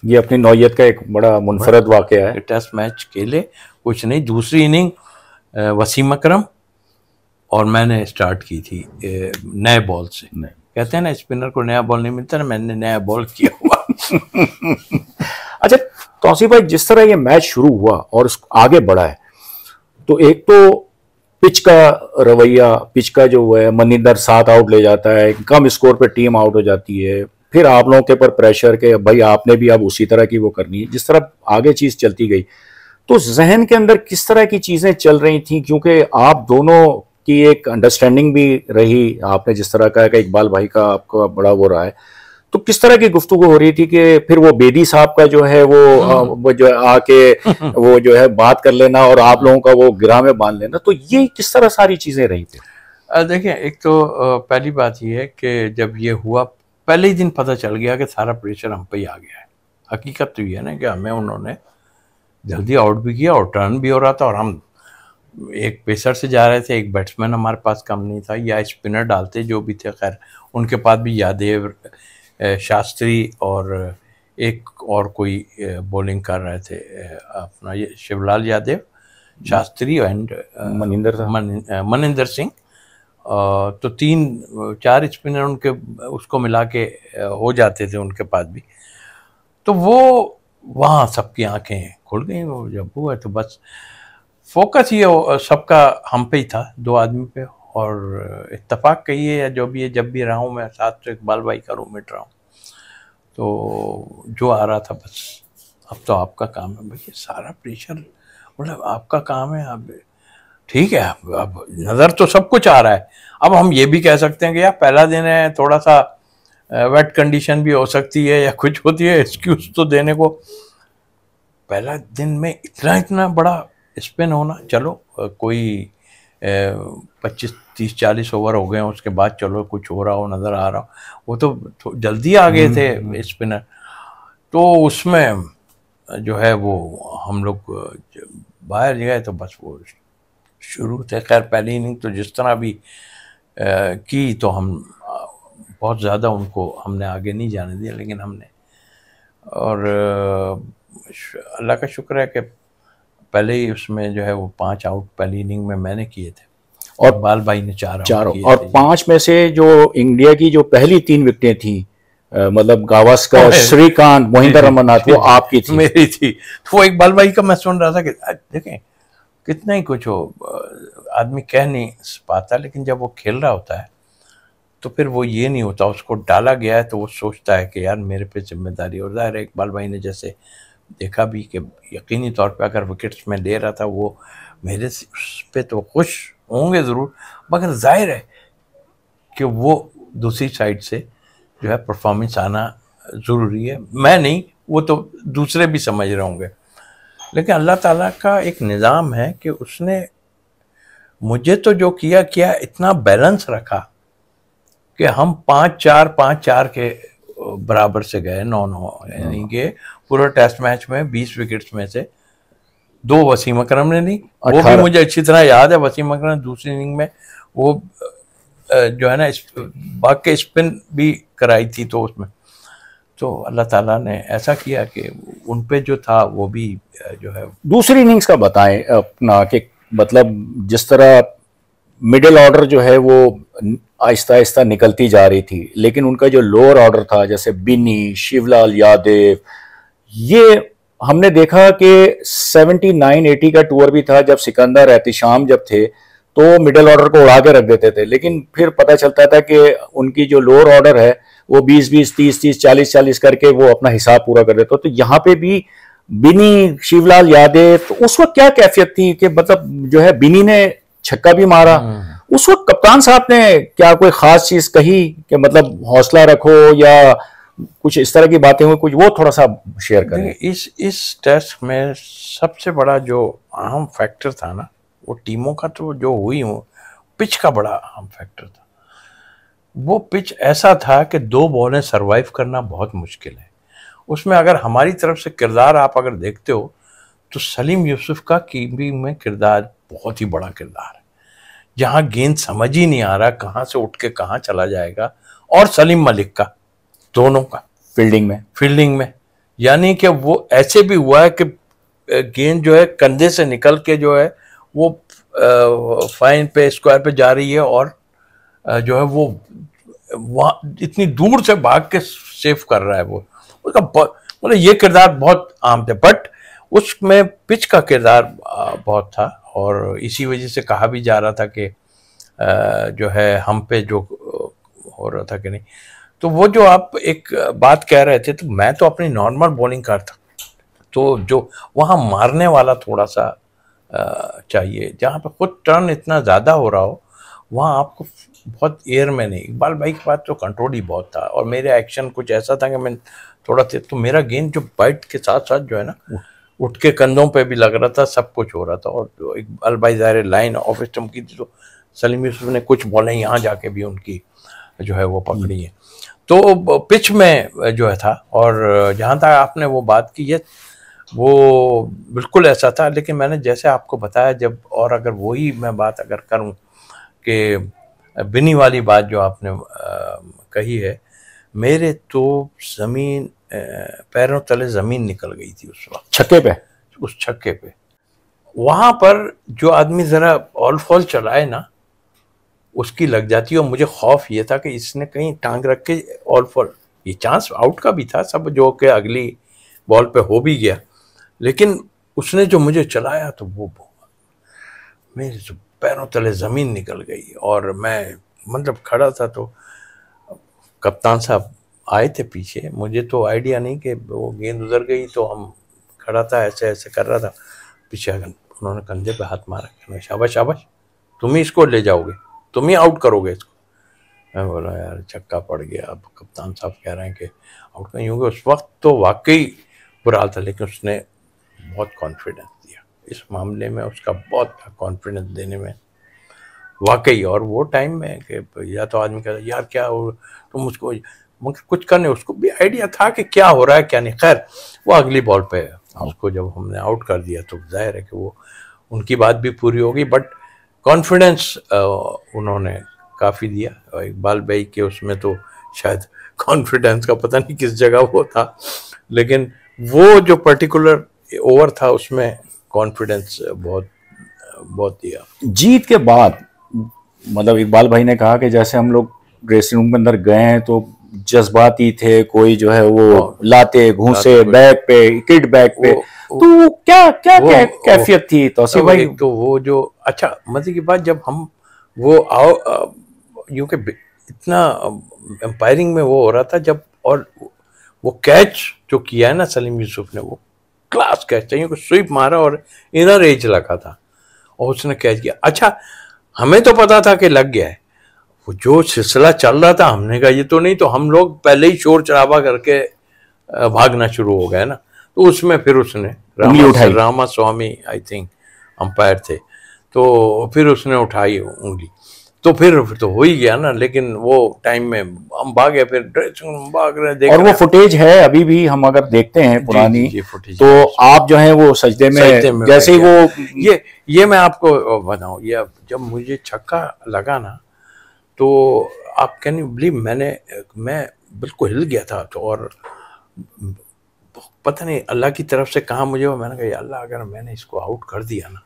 ये अपनी नौयत का एक बड़ा मुनफरद वाक़ है टेस्ट मैच खेले कुछ नहीं दूसरी इनिंग वसीम अक्रम और मैंने स्टार्ट की थी नए बॉल से कहते हैं ना स्पिनर को नया बॉल नहीं मिलता ना मैंने नया बॉल किया हुआ अच्छा तोसी भाई जिस तरह ये मैच शुरू हुआ और आगे बढ़ा है तो एक तो पिच का रवैया पिच का जो है मनिंदर सात आउट ले जाता है कम स्कोर पे टीम आउट हो जाती है फिर आप लोगों के ऊपर प्रेशर के भाई आपने भी अब उसी तरह की वो करनी है जिस तरह आगे चीज चलती गई तो जहन के अंदर किस तरह की चीजें चल रही थी क्योंकि आप दोनों की एक अंडरस्टैंडिंग भी रही आपने जिस तरह कहा कि इकबाल भाई का आपका बड़ा वो रहा है तो किस तरह की गुफ्तु हो रही थी कि फिर वो बेदी साहब का जो है वो, हम्म। वो जो आके वो जो है बात कर लेना और आप लोगों का वो गिरा में बांध लेना तो ये किस तरह सारी चीजें रही थी देखिए एक तो पहली बात यह है कि जब ये हुआ पहले ही दिन पता चल गया कि सारा प्रेशर हम पे ही आ गया है हकीकत तो यह है ना कि हमें उन्होंने जल्दी आउट भी किया और टर्न भी हो रहा था और हम एक पेसर से जा रहे थे एक बैट्समैन हमारे पास कम नहीं था या स्पिनर डालते जो भी थे खैर उनके पास भी यादें शास्त्री और एक और कोई बॉलिंग कर रहे थे अपना ये शिवलाल यादव शास्त्री एंड मनिंदर मनिंदर सिंह तो तीन चार स्पिनर उनके उसको मिला के हो जाते थे उनके पास भी तो वो वहाँ सबकी आंखें खुल गई वो जब हुआ तो बस फोकस ये सबका हम पे ही था दो आदमी पे और इतफ़ाक कहिए या जो भी है जब भी रहा हूँ मैं साथ तो इकबाल भाई का रूम रहा हूँ तो जो आ रहा था बस अब तो आपका काम है भैया सारा प्रेशर मतलब आपका काम है आप ठीक है अब नज़र तो सब कुछ आ रहा है अब हम ये भी कह सकते हैं कि यार पहला दिन है थोड़ा सा वेट कंडीशन भी हो सकती है या कुछ होती है एक्सक्यूज तो देने को पहला दिन में इतना इतना बड़ा स्पिन होना चलो कोई पच्चीस तीस चालीस ओवर हो गए उसके बाद चलो कुछ हो रहा हो नज़र आ रहा हो वो तो जल्दी आ गए हम्म, थे स्पिनर हम्म, हम्म। तो उसमें जो है वो हम लोग बाहर गए तो बस वो शुरू थे खैर पहली इनिंग तो जिस तरह भी आ, की तो हम बहुत ज़्यादा उनको हमने आगे नहीं जाने दिया लेकिन हमने और अल्लाह का शुक्र है कि पहले ही उसमें जो है वो पांच आउट पहली इनिंग में मैंने किए थे और बाल भाई ने चार चार और पांच में से जो इंडिया की जो पहली तीन विकटें थी मतलब गावस्कर श्रीकांत मोहिंदर रमनाथ वो आपकी थी मेरी थी तो वो एक बाल भाई का मैं सुन रहा था कि देखें कितना ही कुछ हो आदमी कह नहीं पाता लेकिन जब वो खेल रहा होता है तो फिर वो ये नहीं होता उसको डाला गया है तो वो सोचता है कि यार मेरे पे जिम्मेदारी और ज़ाहिर है इकबाल भाई ने जैसे देखा भी कि यकीनी तौर पे अगर विकेट्स में ले रहा था वो मेरे उस पर तो खुश होंगे ज़रूर मगर जाहिर है कि वो दूसरी साइड से जो है परफॉर्मेंस आना ज़रूरी है मैं नहीं वो तो दूसरे भी समझ रहे होंगे लेकिन अल्लाह ताला का एक निज़ाम है कि उसने मुझे तो जो किया किया इतना बैलेंस रखा कि हम पाँच चार पाँच चार के बराबर से गए नौ नौ यानी कि पूरा टेस्ट मैच में बीस विकेट्स में से दो वसीम अकरम ने ली वो भी मुझे अच्छी तरह याद है वसीम अकरम दूसरी इनिंग में वो जो है ना बाग के स्पिन भी कराई थी तो उसमें तो अल्लाह ताला ने ऐसा किया कि उन पे जो था वो भी जो है दूसरी इनिंग्स का बताएं अपना कि मतलब जिस तरह मिडिल ऑर्डर जो है वो आहिस्ता आहिस्ता निकलती जा रही थी लेकिन उनका जो लोअर ऑर्डर था जैसे बिनी शिवलाल यादव ये हमने देखा कि 79 80 का टूर भी था जब सिकंदर शाम जब थे तो मिडिल ऑर्डर को उड़ा के रख देते थे लेकिन फिर पता चलता था कि उनकी जो लोअर ऑर्डर है वो 20 20 30 30 40 40 करके वो अपना हिसाब पूरा कर देते तो यहाँ पे भी बिनी शिवलाल यादव तो उस वक्त क्या कैफियत थी कि मतलब जो है बिनी ने छक्का भी मारा हाँ। उस वक्त कप्तान साहब ने क्या कोई खास चीज कही कि मतलब हौसला रखो या कुछ इस तरह की बातें हुई कुछ वो थोड़ा सा शेयर करें इस इस टेस्ट में सबसे बड़ा जो अहम फैक्टर था ना वो टीमों का तो जो हुई हूँ पिच का बड़ा अहम फैक्टर था वो पिच ऐसा था कि दो बॉलें सरवाइव करना बहुत मुश्किल है उसमें अगर हमारी तरफ से किरदार आप अगर देखते हो तो सलीम यूसुफ का कीपिंग में किरदार बहुत ही बड़ा किरदार है जहां गेंद समझ ही नहीं आ रहा कहां से उठ के कहां चला जाएगा और सलीम मलिक का दोनों का फील्डिंग में फील्डिंग में यानी कि वो ऐसे भी हुआ है कि गेंद जो है कंधे से निकल के जो है वो फाइन पे स्क्वायर पे जा रही है और जो है वो वहाँ इतनी दूर से भाग के सेफ कर रहा है वो उसका मतलब ये किरदार बहुत आम थे बट उसमें पिच का किरदार बहुत था और इसी वजह से कहा भी जा रहा था कि जो है हम पे जो हो रहा था कि नहीं तो वो जो आप एक बात कह रहे थे तो मैं तो अपनी नॉर्मल बॉलिंग करता तो जो वहाँ मारने वाला थोड़ा सा चाहिए जहाँ पे खुद टर्न इतना ज़्यादा हो रहा हो वहाँ आपको बहुत एयर में नहीं इकबाल भाई के पास तो कंट्रोल ही बहुत था और मेरे एक्शन कुछ ऐसा था कि मैं थोड़ा थे तो मेरा गेंद जो बाइट के साथ साथ जो है ना उठ के कंधों पे भी लग रहा था सब कुछ हो रहा था और एक अलबाई ज़ाहिर लाइन ऑफिस चमकी थी तो सलीम यूसुफ ने कुछ बॉलें यहाँ जाके भी उनकी जो है वो पकड़ी है तो पिच में जो है था और जहाँ तक आपने वो बात की है वो बिल्कुल ऐसा था लेकिन मैंने जैसे आपको बताया जब और अगर वही मैं बात अगर करूँ कि बिनी वाली बात जो आपने आ, कही है मेरे तो ज़मीन पैरों तले ज़मीन निकल गई थी उस वक्त छक्के पे उस छक्के पे वहां पर जो आदमी ज़रा ऑल फॉल चलाए ना उसकी लग जाती और मुझे खौफ ये था कि इसने कहीं टांग रख के ऑल फॉल ये चांस आउट का भी था सब जो कि अगली बॉल पे हो भी गया लेकिन उसने जो मुझे चलाया तो वो मेरे पैरों तले ज़मीन निकल गई और मैं मतलब खड़ा था तो कप्तान साहब आए थे पीछे मुझे तो आइडिया नहीं कि वो गेंद उधर गई तो हम खड़ा था ऐसे ऐसे कर रहा था पीछे उन्होंने कंधे पे हाथ मारा कहना शाबाश शाबाश तुम ही इसको ले जाओगे तुम ही आउट करोगे इसको मैं बोला यार छक्का पड़ गया अब कप्तान साहब कह रहे हैं कि आउट नहीं होंगे उस वक्त तो वाकई बुरा था लेकिन उसने बहुत कॉन्फिडेंस दिया इस मामले में उसका बहुत कॉन्फिडेंस देने में वाकई और वो टाइम में कि या तो आदमी कहता यार क्या हो तुम उसको मगर कुछ करने उसको भी आइडिया था कि क्या हो रहा है क्या नहीं खैर वो अगली बॉल पे हाँ। उसको जब हमने आउट कर दिया तो जाहिर है कि वो उनकी बात भी पूरी होगी बट कॉन्फिडेंस उन्होंने काफ़ी दिया इकबाल भाई के उसमें तो शायद कॉन्फिडेंस का पता नहीं किस जगह वो था लेकिन वो जो पर्टिकुलर ओवर था उसमें कॉन्फिडेंस बहुत बहुत दिया जीत के बाद मतलब इकबाल भाई ने कहा कि जैसे हम लोग ड्रेसिंग रूम के अंदर गए हैं तो जज्बाती थे कोई जो है वो हाँ। लाते घूसे बैग पे किट बैग पे तो क्या क्या क्या कैफियत थी तो भाई तो वो जो अच्छा मजे की बात जब हम वो आओ यूं के इतना एम्पायरिंग में वो हो रहा था जब और वो कैच जो किया है ना सलीम यूसुफ ने वो क्लास कैच था को स्वीप मारा और इनर एज लगा था और उसने कैच किया अच्छा हमें तो पता था कि लग गया है वो जो सिलसिला चल रहा था हमने कहा ये तो नहीं तो हम लोग पहले ही शोर चराबा करके भागना शुरू हो गया ना तो उसमें फिर उसने Rama, Ramaswamy I think umpire थे तो फिर उसने उठाई उंगली तो फिर तो हो ही गया ना लेकिन वो टाइम में हम भागे फिर ड्रेसिंग भाग रहे देख और वो फुटेज है अभी भी हम अगर देखते हैं पुरानी जी, जी, तो आप जो है वो सजदे में, सजदे में जैसे ही वो ये ये मैं आपको बताऊं ये जब मुझे छक्का लगा ना तो आप कैन यू बिलीव मैंने मैं बिल्कुल हिल गया था तो और पता नहीं अल्लाह की तरफ से कहा मुझे मैंने कहा अल्लाह अगर मैंने इसको आउट कर दिया ना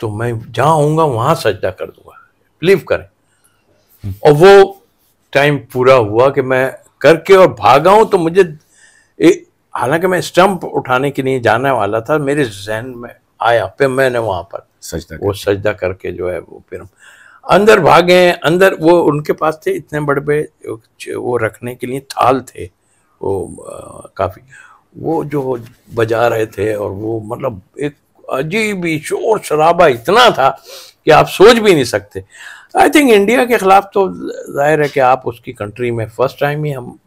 तो मैं जहाँ आऊँगा वहाँ सजदा कर दूंगा बिलीव करें और वो टाइम पूरा हुआ कि मैं करके और भागा हूँ तो मुझे हालांकि मैं स्टंप उठाने के लिए जाने वाला था मेरे जहन में आया फिर मैंने वहाँ पर सजदा वो सजदा करके जो है वो फिर अंदर भागे अंदर वो उनके पास थे इतने बड़े बड़े वो रखने के लिए थाल थे वो काफ़ी वो जो बजा रहे थे और वो मतलब एक अजीब ही शोर शराबा इतना था कि आप सोच भी नहीं सकते आई थिंक इंडिया के खिलाफ तो जाहिर है कि आप उसकी कंट्री में फर्स्ट टाइम ही हम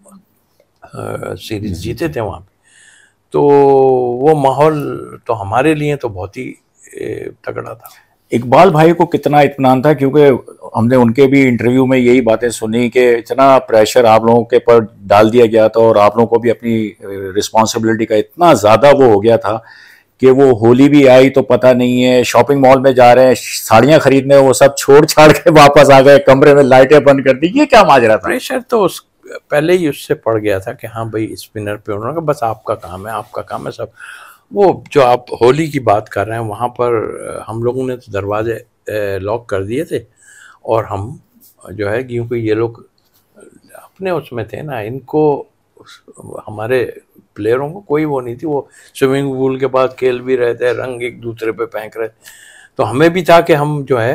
सीरीज हम्म। जीते थे वहाँ पे तो वो माहौल तो हमारे लिए तो बहुत ही तगड़ा था इकबाल भाई को कितना इतमान था क्योंकि हमने उनके भी इंटरव्यू में यही बातें सुनी कि इतना प्रेशर आप लोगों के पर डाल दिया गया था और आप लोगों को भी अपनी रिस्पॉन्सिबिलिटी का इतना ज़्यादा वो हो गया था कि वो होली भी आई तो पता नहीं है शॉपिंग मॉल में जा रहे हैं साड़ियाँ खरीदने वो सब छोड़ छाड़ के वापस आ गए कमरे में लाइटें बंद कर दी ये क्या माजरा था प्रेशर तो उस पहले ही उससे पड़ गया था कि हाँ भाई स्पिनर पे उन्होंने कहा बस आपका काम है आपका काम है सब वो जो आप होली की बात कर रहे हैं वहाँ पर हम लोगों ने तो दरवाजे लॉक कर दिए थे और हम जो है क्योंकि ये लोग अपने उसमें थे ना इनको हमारे प्लेयरों को कोई वो नहीं थी वो स्विमिंग पूल के पास खेल भी रहे थे रंग एक दूसरे पे फेंक रहे तो हमें भी था कि हम जो है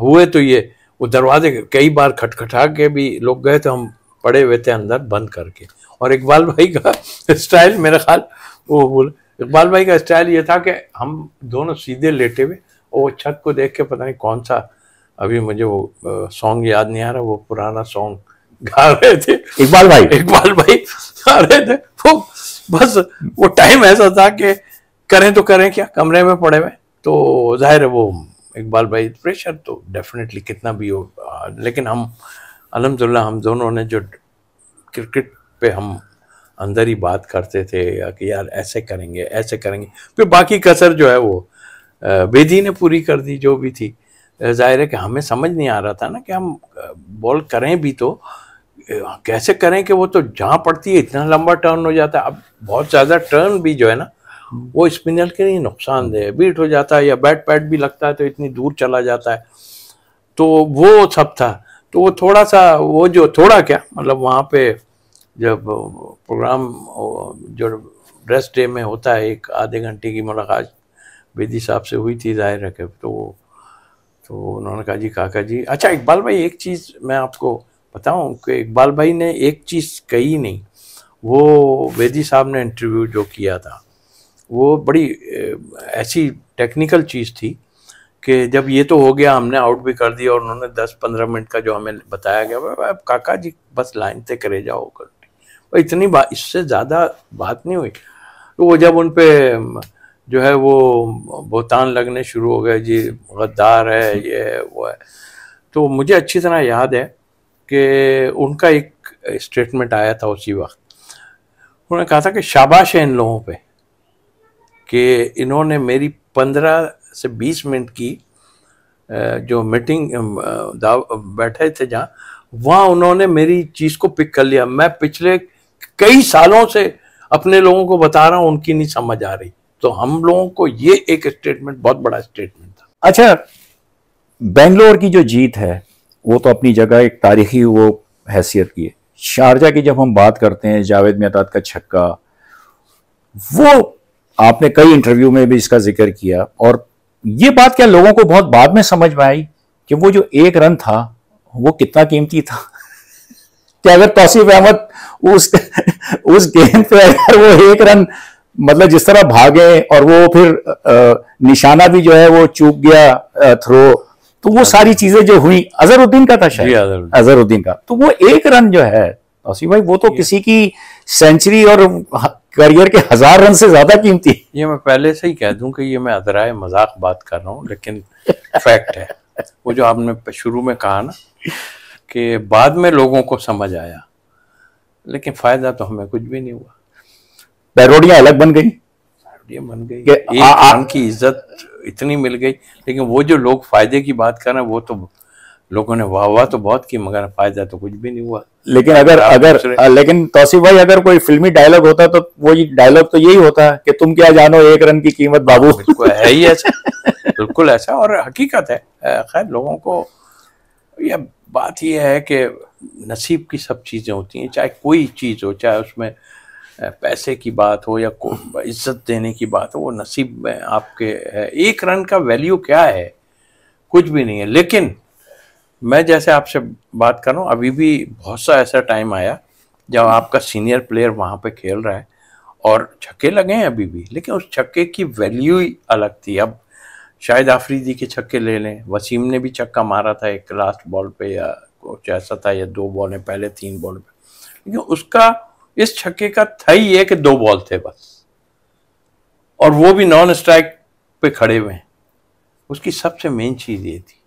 हुए तो ये वो दरवाजे कई बार खटखटा के भी लोग गए तो हम पड़े हुए थे अंदर बंद करके और इकबाल भाई का स्टाइल मेरा ख्याल वो बोले इकबाल भाई का स्टाइल ये था कि हम दोनों सीधे लेटे हुए और वो छत को देख के पता नहीं कौन सा अभी मुझे वो सॉन्ग याद नहीं आ रहा वो पुराना सॉन्ग गा रहे थे इकबाल भाई इकबाल भाई गा रहे थे वो बस वो टाइम ऐसा था कि करें तो करें क्या कमरे में पड़े हुए तो जाहिर है वो इकबाल भाई प्रेशर तो डेफिनेटली कितना भी हो लेकिन हम अलहमदिल्ला हम दोनों ने जो क्रिकेट पे हम अंदर ही बात करते थे कि यार ऐसे करेंगे ऐसे करेंगे फिर बाकी कसर जो है वो बेदी ने पूरी कर दी जो भी थी जाहिर है कि हमें समझ नहीं आ रहा था ना कि हम बॉल करें भी तो कैसे करें कि वो तो जहाँ पड़ती है इतना लंबा टर्न हो जाता है अब बहुत ज़्यादा टर्न भी जो है ना वो स्पिनर के लिए नुकसानदेह बीट हो जाता है या बैट पैड भी लगता है तो इतनी दूर चला जाता है तो वो सब था तो वो थोड़ा सा वो जो थोड़ा क्या मतलब वहाँ पे जब प्रोग्राम जो ड्रेस डे में होता है एक आधे घंटे की मुलाकात बेदी साहब से हुई थी जाहिर है तो तो उन्होंने कहा जी काका जी अच्छा इकबाल भाई एक चीज़ मैं आपको बताऊं कि इकबाल भाई ने एक चीज़ कही नहीं वो बेदी साहब ने इंटरव्यू जो किया था वो बड़ी ऐसी टेक्निकल चीज़ थी कि जब ये तो हो गया हमने आउट भी कर दिया और उन्होंने 10-15 मिनट का जो हमें बताया गया काका जी बस लाइन से करे जाओ कर और इतनी बात इससे ज़्यादा बात नहीं हुई तो वो जब उन पर जो है वो बोहतान लगने शुरू हो गए जी गद्दार है ये है वो है तो मुझे अच्छी तरह याद है कि उनका एक स्टेटमेंट आया था उसी वक्त उन्होंने कहा था कि शाबाश है इन लोगों पे कि इन्होंने मेरी पंद्रह से बीस मिनट की जो मीटिंग बैठे थे जहाँ वहाँ उन्होंने मेरी चीज़ को पिक कर लिया मैं पिछले कई सालों से अपने लोगों को बता रहा हूं उनकी नहीं समझ आ रही तो हम लोगों को ये एक स्टेटमेंट बहुत बड़ा स्टेटमेंट था अच्छा बेंगलोर की जो जीत है वो तो अपनी जगह एक तारीखी वो हैसियत की है शारजा की जब हम बात करते हैं जावेद मेहताद का छक्का वो आपने कई इंटरव्यू में भी इसका जिक्र किया और ये बात क्या लोगों को बहुत बाद में समझ में आई कि वो जो एक रन था वो कितना कीमती था कि अगर तौसीफ अहमद उस उस गेंद पे अगर वो एक रन मतलब जिस तरह भागे और वो फिर निशाना भी जो है वो चूक गया थ्रो तो वो सारी चीजें जो हुई अजहरुद्दीन का था शायद अजहरुद्दीन का तो वो एक रन जो है तौसीफ भाई वो तो किसी की सेंचुरी और करियर के हजार रन से ज्यादा कीमती ये मैं पहले से ही कह दूं कि ये मैं अदराए मजाक बात कर रहा हूँ लेकिन फैक्ट है वो जो आपने शुरू में कहा ना कि बाद में लोगों को समझ आया लेकिन फ़ायदा तो हमें कुछ भी नहीं हुआ पैरोडियाँ अलग बन गई बन गई आम की इज्जत इतनी मिल गई लेकिन वो जो लोग फ़ायदे की बात कर रहे हैं वो तो लोगों ने वाह वाह तो बहुत की मगर फ़ायदा तो कुछ भी नहीं हुआ लेकिन अगर अगर लेकिन तौसीफ भाई अगर कोई फिल्मी डायलॉग होता तो वो डायलॉग तो यही होता है कि तुम क्या जानो एक रन की कीमत बाबू हाँ, बिल्कुल है ही ऐसा बिल्कुल ऐसा और हकीकत है खैर लोगों को या बात यह है कि नसीब की सब चीज़ें होती हैं चाहे कोई चीज़ हो चाहे उसमें पैसे की बात हो या इज्जत देने की बात हो वो नसीब में आपके है एक रन का वैल्यू क्या है कुछ भी नहीं है लेकिन मैं जैसे आपसे बात कर रहा हूँ अभी भी बहुत सा ऐसा टाइम आया जब आपका सीनियर प्लेयर वहाँ पे खेल रहा है और छक्के लगे हैं अभी भी लेकिन उस छक्के की वैल्यू ही अलग थी अब शायद आफरीदी के छक्के ले लें वसीम ने भी छक्का मारा था एक लास्ट बॉल पे या कुछ ऐसा था या दो है पहले तीन बॉल पे लेकिन उसका इस छक्के का था ही ये कि दो बॉल थे बस और वो भी नॉन स्ट्राइक पे खड़े हुए हैं उसकी सबसे मेन चीज़ ये थी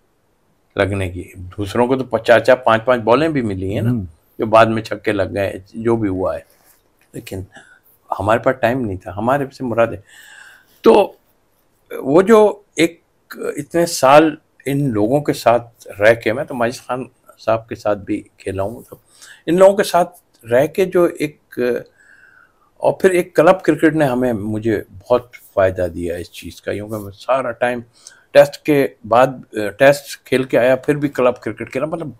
लगने की दूसरों को तो चार पांच पांच बॉलें भी मिली है ना हम्म। जो बाद में छक्के लग गए जो भी हुआ है लेकिन हमारे पास टाइम नहीं था हमारे से मुराद है तो वो जो एक इतने साल इन लोगों के साथ रह के मैं तो माजिद खान साहब के साथ भी खेला हूँ तो इन लोगों के साथ रह के जो एक और फिर एक क्लब क्रिकेट ने हमें मुझे बहुत फ़ायदा दिया इस चीज़ का क्योंकि मैं सारा टाइम टेस्ट के बाद टेस्ट खेल के आया फिर भी क्लब क्रिकेट खेला मतलब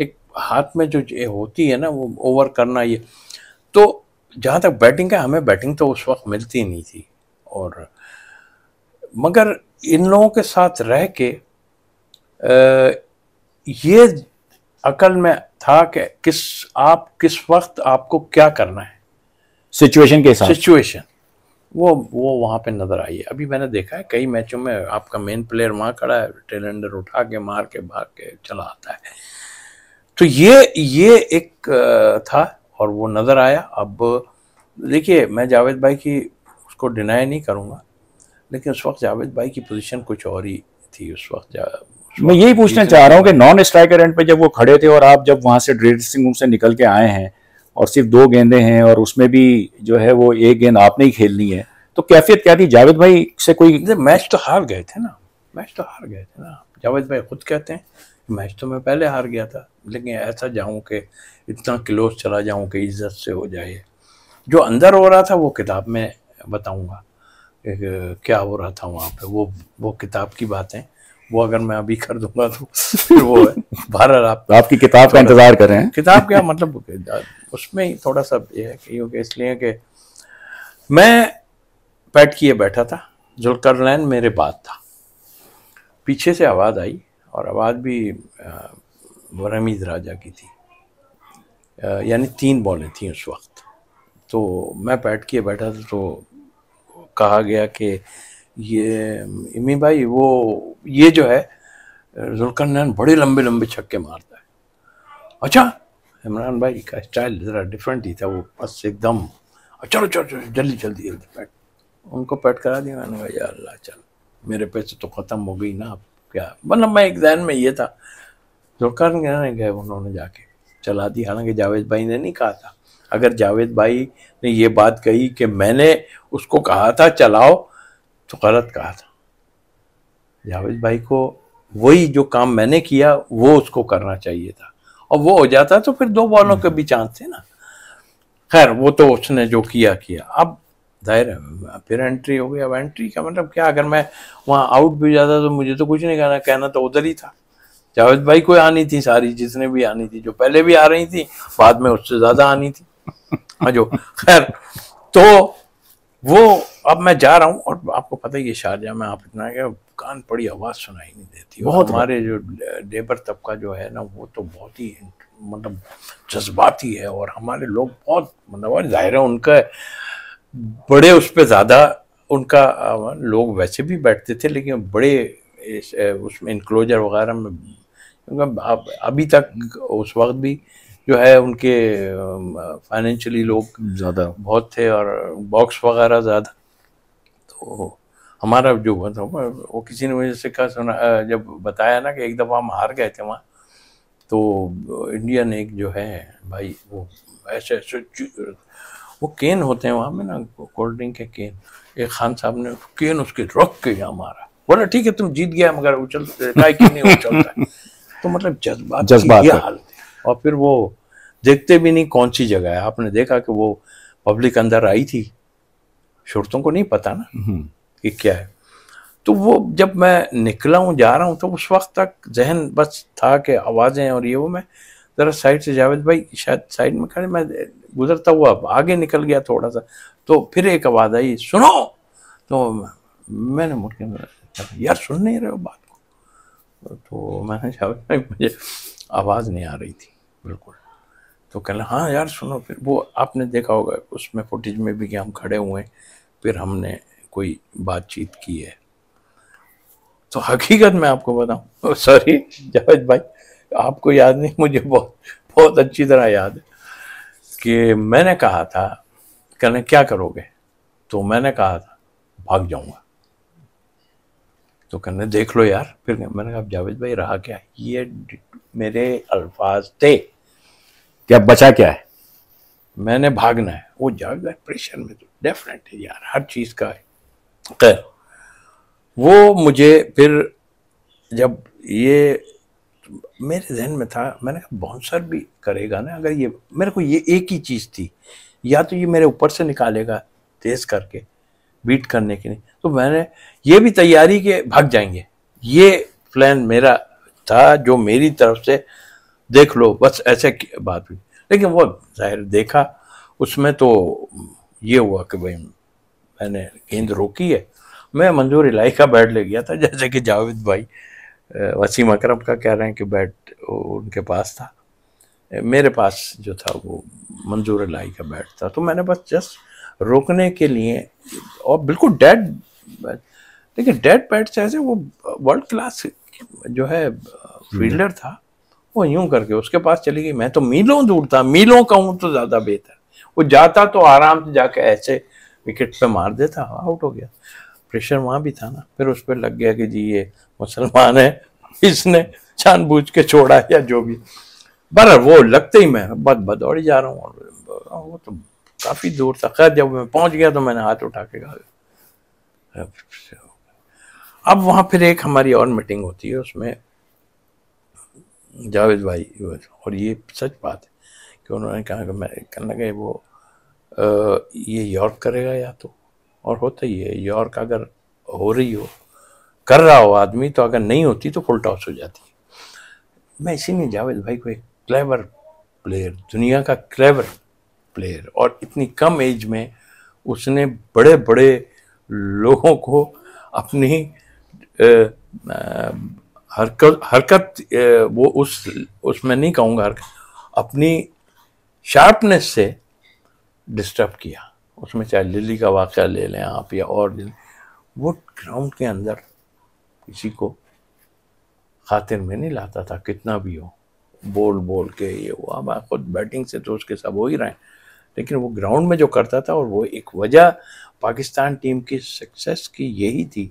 एक हाथ में जो होती है ना वो ओवर करना ये तो जहाँ तक बैटिंग का हमें बैटिंग तो उस वक्त मिलती नहीं थी और मगर इन लोगों के साथ रह के ये अकल में था कि किस आप किस वक्त आपको क्या करना है सिचुएशन के साथ सिचुएशन वो वो वहाँ पे नज़र आई है अभी मैंने देखा है कई मैचों में आपका मेन प्लेयर वहाँ खड़ा है टेलेंडर उठा के मार के भाग के चला आता है तो ये ये एक था और वो नज़र आया अब देखिए मैं जावेद भाई की उसको डिनाई नहीं करूँगा लेकिन उस वक्त जावेद भाई की पोजीशन कुछ और ही थी उस वक्त मैं यही पूछना चाह रहा हूँ कि नॉन स्ट्राइकर एंड पे जब वो खड़े थे और आप जब वहाँ से ड्रेसिंग रूम से निकल के आए हैं और सिर्फ दो गेंदे हैं और उसमें भी जो है वो एक गेंद आपने ही खेलनी है तो कैफियत क्या थी जावेद भाई से कोई मैच तो हार गए थे ना मैच तो हार गए थे ना जावेद भाई खुद कहते हैं मैच तो मैं पहले हार गया था लेकिन ऐसा जाऊँ कि इतना क्लोज चला जाऊँ कि इज्जत से हो जाए जो अंदर हो रहा था वो किताब में बताऊँगा क्या हो रहा था वहाँ पे वो वो किताब की बातें वो अगर मैं अभी कर दूंगा तो फिर वो भारत आप आपकी किताब का इंतजार कर रहे हैं किताब क्या मतलब उसमें ही थोड़ा सा ये है क्योंकि इसलिए कि मैं पैट किए बैठा था लैन मेरे बाद था पीछे से आवाज़ आई और आवाज़ भी वरमीद राजा की थी यानी तीन बॉलें थी उस वक्त तो मैं पैट किए बैठा था तो कहा गया कि ये इमी भाई वो ये जो है जुल्कर्नैन बड़े लंबे लंबे छक्के मारता है अच्छा इमरान भाई का स्टाइल ज़रा डिफरेंट ही था वो बस एकदम चलो चलो चलो जल्दी जल्दी जल्दी पैट उनको पैट करा दिया मैंने कहा यार अल्लाह चल मेरे पैसे तो ख़त्म हो गई ना अब क्या मतलब मैं एक जहन में ये था जुल्कर्नैन गए उन्होंने जाके चला दी हालांकि जावेद भाई ने नहीं कहा था अगर जावेद भाई ने ये बात कही कि मैंने उसको कहा था चलाओ तो गलत कहा था जावेद भाई को वही जो काम मैंने किया वो उसको करना चाहिए था और वो हो जाता तो फिर दो बॉलों के भी चांस थे ना खैर वो तो उसने जो किया किया अब जाहिर है फिर एंट्री हो गई अब एंट्री का मतलब क्या अगर मैं वहाँ आउट भी जाता तो मुझे तो कुछ नहीं कहना कहना तो उधर ही था जावेद भाई को आनी थी सारी जितने भी आनी थी जो पहले भी आ रही थी बाद में उससे ज़्यादा आनी थी हाँ जो खैर तो वो अब मैं जा रहा हूँ और आपको पता ही है शारजा में आप इतना क्या कान पड़ी आवाज़ सुनाई नहीं देती बहुत हमारे जो लेबर तबका जो है ना वो तो बहुत ही मतलब जज्बाती है और हमारे लोग बहुत मतलब ज़ाहिर है उनका बड़े उस पर ज़्यादा उनका लोग वैसे भी बैठते थे लेकिन बड़े उसमें इनक्लोजर वगैरह में क्योंकि आप अभी तक उस वक्त भी जो है उनके फाइनेंशियली लोग ज़्यादा बहुत थे और बॉक्स वगैरह ज़्यादा तो हमारा जो हुआ था वो किसी ने मुझे सिक्का कहा सुना जब बताया ना कि एक दफ़ा हम हार गए थे वहाँ तो इंडियन एक जो है भाई वो ऐसे ऐसे वो केन होते हैं वहाँ में ना कोल्ड ड्रिंक के केन एक खान साहब ने केन उसके रख के यहाँ मारा बोला ठीक है तुम जीत गया मगर उछल नहीं उछलता तो मतलब जज्बा जज्बा हालत और फिर वो देखते भी नहीं कौन सी जगह है आपने देखा कि वो पब्लिक अंदर आई थी शुरतों को नहीं पता ना हम्म। कि क्या है तो वो जब मैं निकला हूँ जा रहा हूँ तो उस वक्त तक जहन बस था कि आवाज़ें और ये वो मैं ज़रा साइड से जावेद भाई शायद साइड में खड़े मैं गुजरता हुआ आगे निकल गया थोड़ा सा तो फिर एक आवाज़ आई सुनो तो मैंने मुड़ के यार सुन नहीं रहे हो बात को तो मैंने जावेद भाई मुझे आवाज़ नहीं आ रही थी बिल्कुल तो कह हाँ यार सुनो फिर वो आपने देखा होगा उसमें फुटेज में भी कि हम खड़े हुए फिर हमने कोई बातचीत की है तो हकीकत में आपको बताऊँ सॉरी जावेद भाई आपको याद नहीं मुझे बहुत बहुत अच्छी तरह याद है कि मैंने कहा था कहने क्या करोगे तो मैंने कहा था भाग जाऊंगा तो कहने देख लो यार फिर मैंने कहा जावेद भाई रहा क्या ये मेरे अल्फाज थे कि अब बचा क्या है मैंने भागना है वो जाएगा प्रेशर में तो डेफिनेटली यार हर चीज़ का है खैर वो मुझे फिर जब ये मेरे जहन में था मैंने कहा बाउंसर भी करेगा ना अगर ये मेरे को ये एक ही चीज़ थी या तो ये मेरे ऊपर से निकालेगा तेज़ करके बीट करने के लिए तो मैंने ये भी तैयारी के भाग जाएंगे ये प्लान मेरा था जो मेरी तरफ से देख लो बस ऐसे बात हुई लेकिन वो जाहिर देखा उसमें तो ये हुआ कि भाई मैंने गेंद रोकी है मैं मंजूर इलाही का बैट ले गया था जैसे कि जावेद भाई वसीम अकरम का कह रहे हैं कि बैट उनके पास था मेरे पास जो था वो मंजूर लाई का बैट था तो मैंने बस जस्ट रोकने के लिए और बिल्कुल डेड लेकिन डेड बैट से ऐसे वो वर्ल्ड क्लास जो है हम्म। फील्डर था वो यूं करके उसके पास चली गई मैं तो मीलों दूर था मीलों का हूं तो ज़्यादा बेहतर वो जाता तो आराम से जाके ऐसे विकेट पे मार देता आउट हो गया प्रेशर वहाँ भी था ना फिर उस पर लग गया कि जी ये मुसलमान है इसने जानबूझ के छोड़ा या जो भी बर वो लगते ही मैं बद बदौड़ी जा रहा हूँ वो तो काफ़ी दूर था खैर जब मैं पहुँच गया तो मैंने हाथ उठा के कहा अब वहाँ फिर एक हमारी और मीटिंग होती है उसमें जावेद भाई और ये सच बात है कि उन्होंने कहा कि मैं कहने लगे वो आ, ये यॉर्क करेगा या तो और होता ही है यॉर्क अगर हो रही हो कर रहा हो आदमी तो अगर नहीं होती तो फुल टॉस हो जाती है मैं इसीलिए जावेद भाई को एक क्लेवर प्लेयर दुनिया का क्लेवर प्लेयर और इतनी कम एज में उसने बड़े बड़े लोगों को अपनी आ, आ, हरकत हरकत वो उस उसमें नहीं कहूँगा हरकत अपनी शार्पनेस से डिस्टर्ब किया उसमें चाहे लिली का वाक़ ले लें आप या और वो ग्राउंड के अंदर किसी को खातिर में नहीं लाता था कितना भी हो बोल बोल के ये हुआ मैं खुद बैटिंग से तो उसके सब हो ही रहे हैं लेकिन वो ग्राउंड में जो करता था और वो एक वजह पाकिस्तान टीम की सक्सेस की यही थी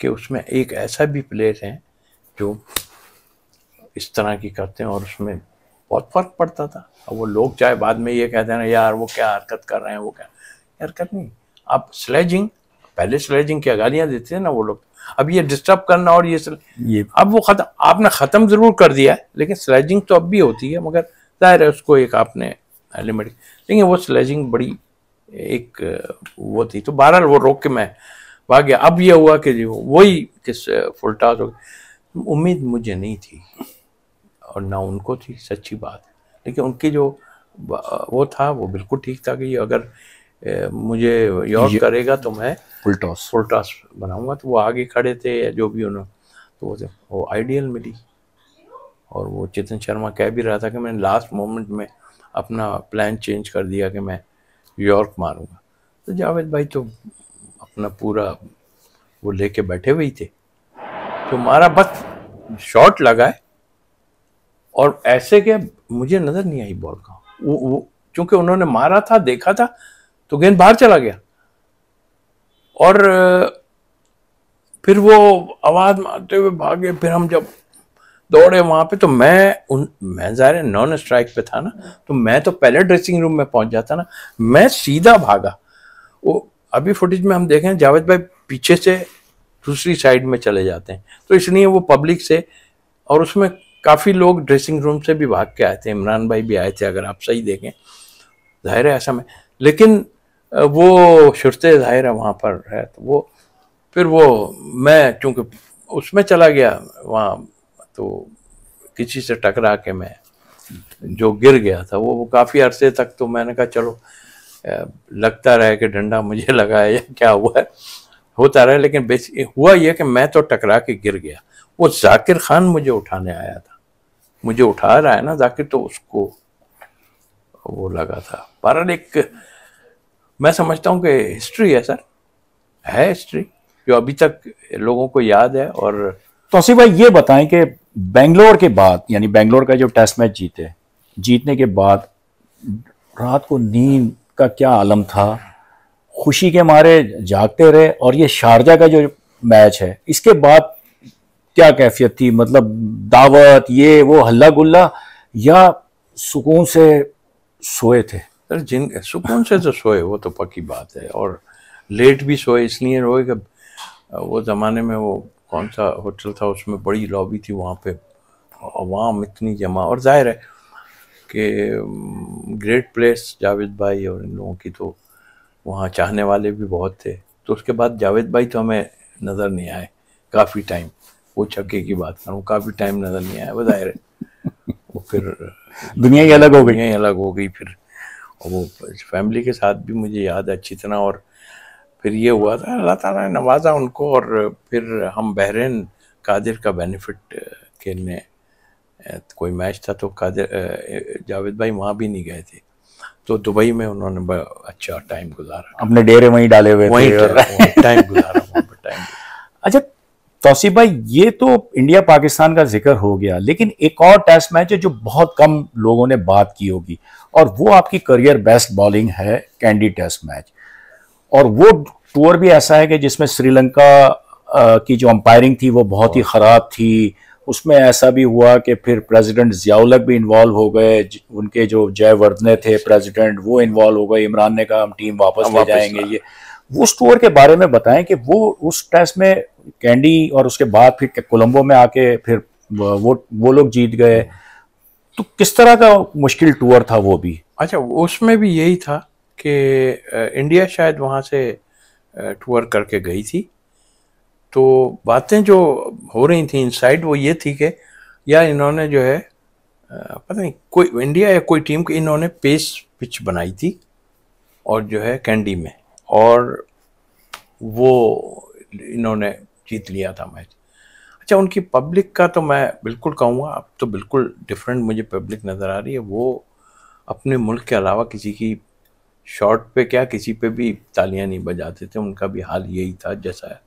कि उसमें एक ऐसा भी प्लेयर है जो इस तरह की करते हैं और उसमें बहुत फर्क पड़ता था अब वो लोग चाहे बाद में ये कहते हैं ना यार वो क्या हरकत कर रहे हैं वो क्या हरकत नहीं आप स्लेजिंग पहले स्लेजिंग की गालियाँ देते थे ना वो लोग अब ये डिस्टर्ब करना और ये, स्ले... ये अब वो खत्म आपने ख़त्म ज़रूर कर दिया है लेकिन स्लेजिंग तो अब भी होती है मगर जाहिर है उसको एक आपने लिमिट लेकिन वो स्लेजिंग बड़ी एक वो थी तो बहरहाल वो रोक के मैं गया अब ये हुआ कि वही किस फुलटास हो गया उम्मीद मुझे नहीं थी और ना उनको थी सच्ची बात लेकिन उनकी जो वो था वो बिल्कुल ठीक था कि अगर मुझे यॉर्क करेगा तो मैं फुलटॉस फुलटॉस बनाऊंगा तो वो आगे खड़े थे या जो भी उन्होंने तो वो वो आइडियल मिली और वो चेतन शर्मा कह भी रहा था कि मैंने लास्ट मोमेंट में अपना प्लान चेंज कर दिया कि मैं यॉर्क मारूंगा तो जावेद भाई तो अपना पूरा वो लेके बैठे हुए थे तुम्हारा बस शॉट लगा है और ऐसे के मुझे नजर नहीं आई बॉल का वो, वो क्योंकि उन्होंने मारा था देखा था तो गेंद बाहर चला गया और फिर वो आवाज मारते हुए भागे फिर हम जब दौड़े वहां पे तो मैं उन मैं ज़ाहिर नॉन स्ट्राइक पे था ना तो मैं तो पहले ड्रेसिंग रूम में पहुंच जाता ना मैं सीधा भागा वो अभी फुटेज में हम देखें जावेद भाई पीछे से दूसरी साइड में चले जाते हैं तो इसलिए वो पब्लिक से और उसमें काफ़ी लोग ड्रेसिंग रूम से भी भाग के आए थे इमरान भाई भी आए थे अगर आप सही देखें जाहिर है ऐसा में लेकिन वो शुरत जाहिर है वहाँ पर है तो वो फिर वो मैं चूँकि उसमें चला गया वहाँ तो किसी से टकरा के मैं जो गिर गया था वो, वो काफ़ी अरसे तक तो मैंने कहा चलो लगता रहा कि डंडा मुझे लगा है या क्या हुआ है होता रहा लेकिन हुआ यह कि मैं तो टकरा के गिर गया वो जाकिर खान मुझे उठाने आया था मुझे उठा रहा है ना जाकिर तो उसको वो लगा था पर एक मैं समझता हूँ कि हिस्ट्री है सर है हिस्ट्री जो अभी तक लोगों को याद है और तोसी भाई ये बताएं कि बेंगलोर के बाद यानी बेंगलोर का जो टेस्ट मैच जीते जीतने के बाद रात को नींद का क्या आलम था खुशी के मारे जागते रहे और ये शारजा का जो मैच है इसके बाद क्या कैफियत थी मतलब दावत ये वो हल्ला गुल्ला या सुकून से सोए थे सर जिन सुकून से तो सोए वो तो पक्की बात है और लेट भी सोए इसलिए रोए कि वो ज़माने में वो कौन सा होटल था उसमें बड़ी लॉबी थी वहाँ पे अवाम इतनी जमा और जाहिर है कि ग्रेट प्लेस जावेद भाई और इन लोगों की तो वहाँ चाहने वाले भी बहुत थे तो उसके बाद जावेद भाई तो हमें नज़र नहीं आए काफ़ी टाइम वो छक्के की बात करूँ काफ़ी टाइम नज़र नहीं आया वो जाहिर है वो फिर दुनिया ही अलग हो गई दुनिया अलग हो गई फिर और वो फैमिली के साथ भी मुझे याद है अच्छी तरह और फिर ये हुआ था अल्लाह ताला ने नवाजा उनको और फिर हम बहरेन कादिर का बेनिफिट खेलने कोई मैच था तो कादिर जावेद भाई वहाँ भी नहीं गए थे तो दुबई में उन्होंने अच्छा टाइम गुजारा अपने डेरे वहीं डाले हुए वहीं टाइम गुजारा वहाँ पर टाइम अच्छा तौसीफ भाई ये तो इंडिया पाकिस्तान का जिक्र हो गया लेकिन एक और टेस्ट मैच है जो बहुत कम लोगों ने बात की होगी और वो आपकी करियर बेस्ट बॉलिंग है कैंडी टेस्ट मैच और वो टूर भी ऐसा है कि जिसमें श्रीलंका की जो अंपायरिंग थी वो बहुत ही हाँ। ख़राब थी उसमें ऐसा भी हुआ कि फिर प्रेसिडेंट जियाउलक भी इन्वॉल्व हो गए उनके जो जयवर्धने थे प्रेसिडेंट वो इन्वॉल्व हो गए इमरान ने कहा हम टीम वापस ले जाएंगे हाँ। ये वो स्टोर के बारे में बताएं कि वो उस टेस्ट में कैंडी और उसके बाद फिर कोलंबो में आके फिर वो वो लोग जीत गए तो किस तरह का मुश्किल टूर था वो भी अच्छा उसमें भी यही था कि इंडिया शायद वहाँ से टूर करके गई थी तो बातें जो हो रही थी इनसाइड वो ये थी कि यार इन्होंने जो है पता नहीं कोई इंडिया या कोई टीम की इन्होंने पेस पिच बनाई थी और जो है कैंडी में और वो इन्होंने जीत लिया था मैच अच्छा उनकी पब्लिक का तो मैं बिल्कुल कहूँगा अब तो बिल्कुल डिफरेंट मुझे पब्लिक नज़र आ रही है वो अपने मुल्क के अलावा किसी की शॉट पे क्या किसी पे भी तालियां नहीं बजाते थे उनका भी हाल यही था जैसा है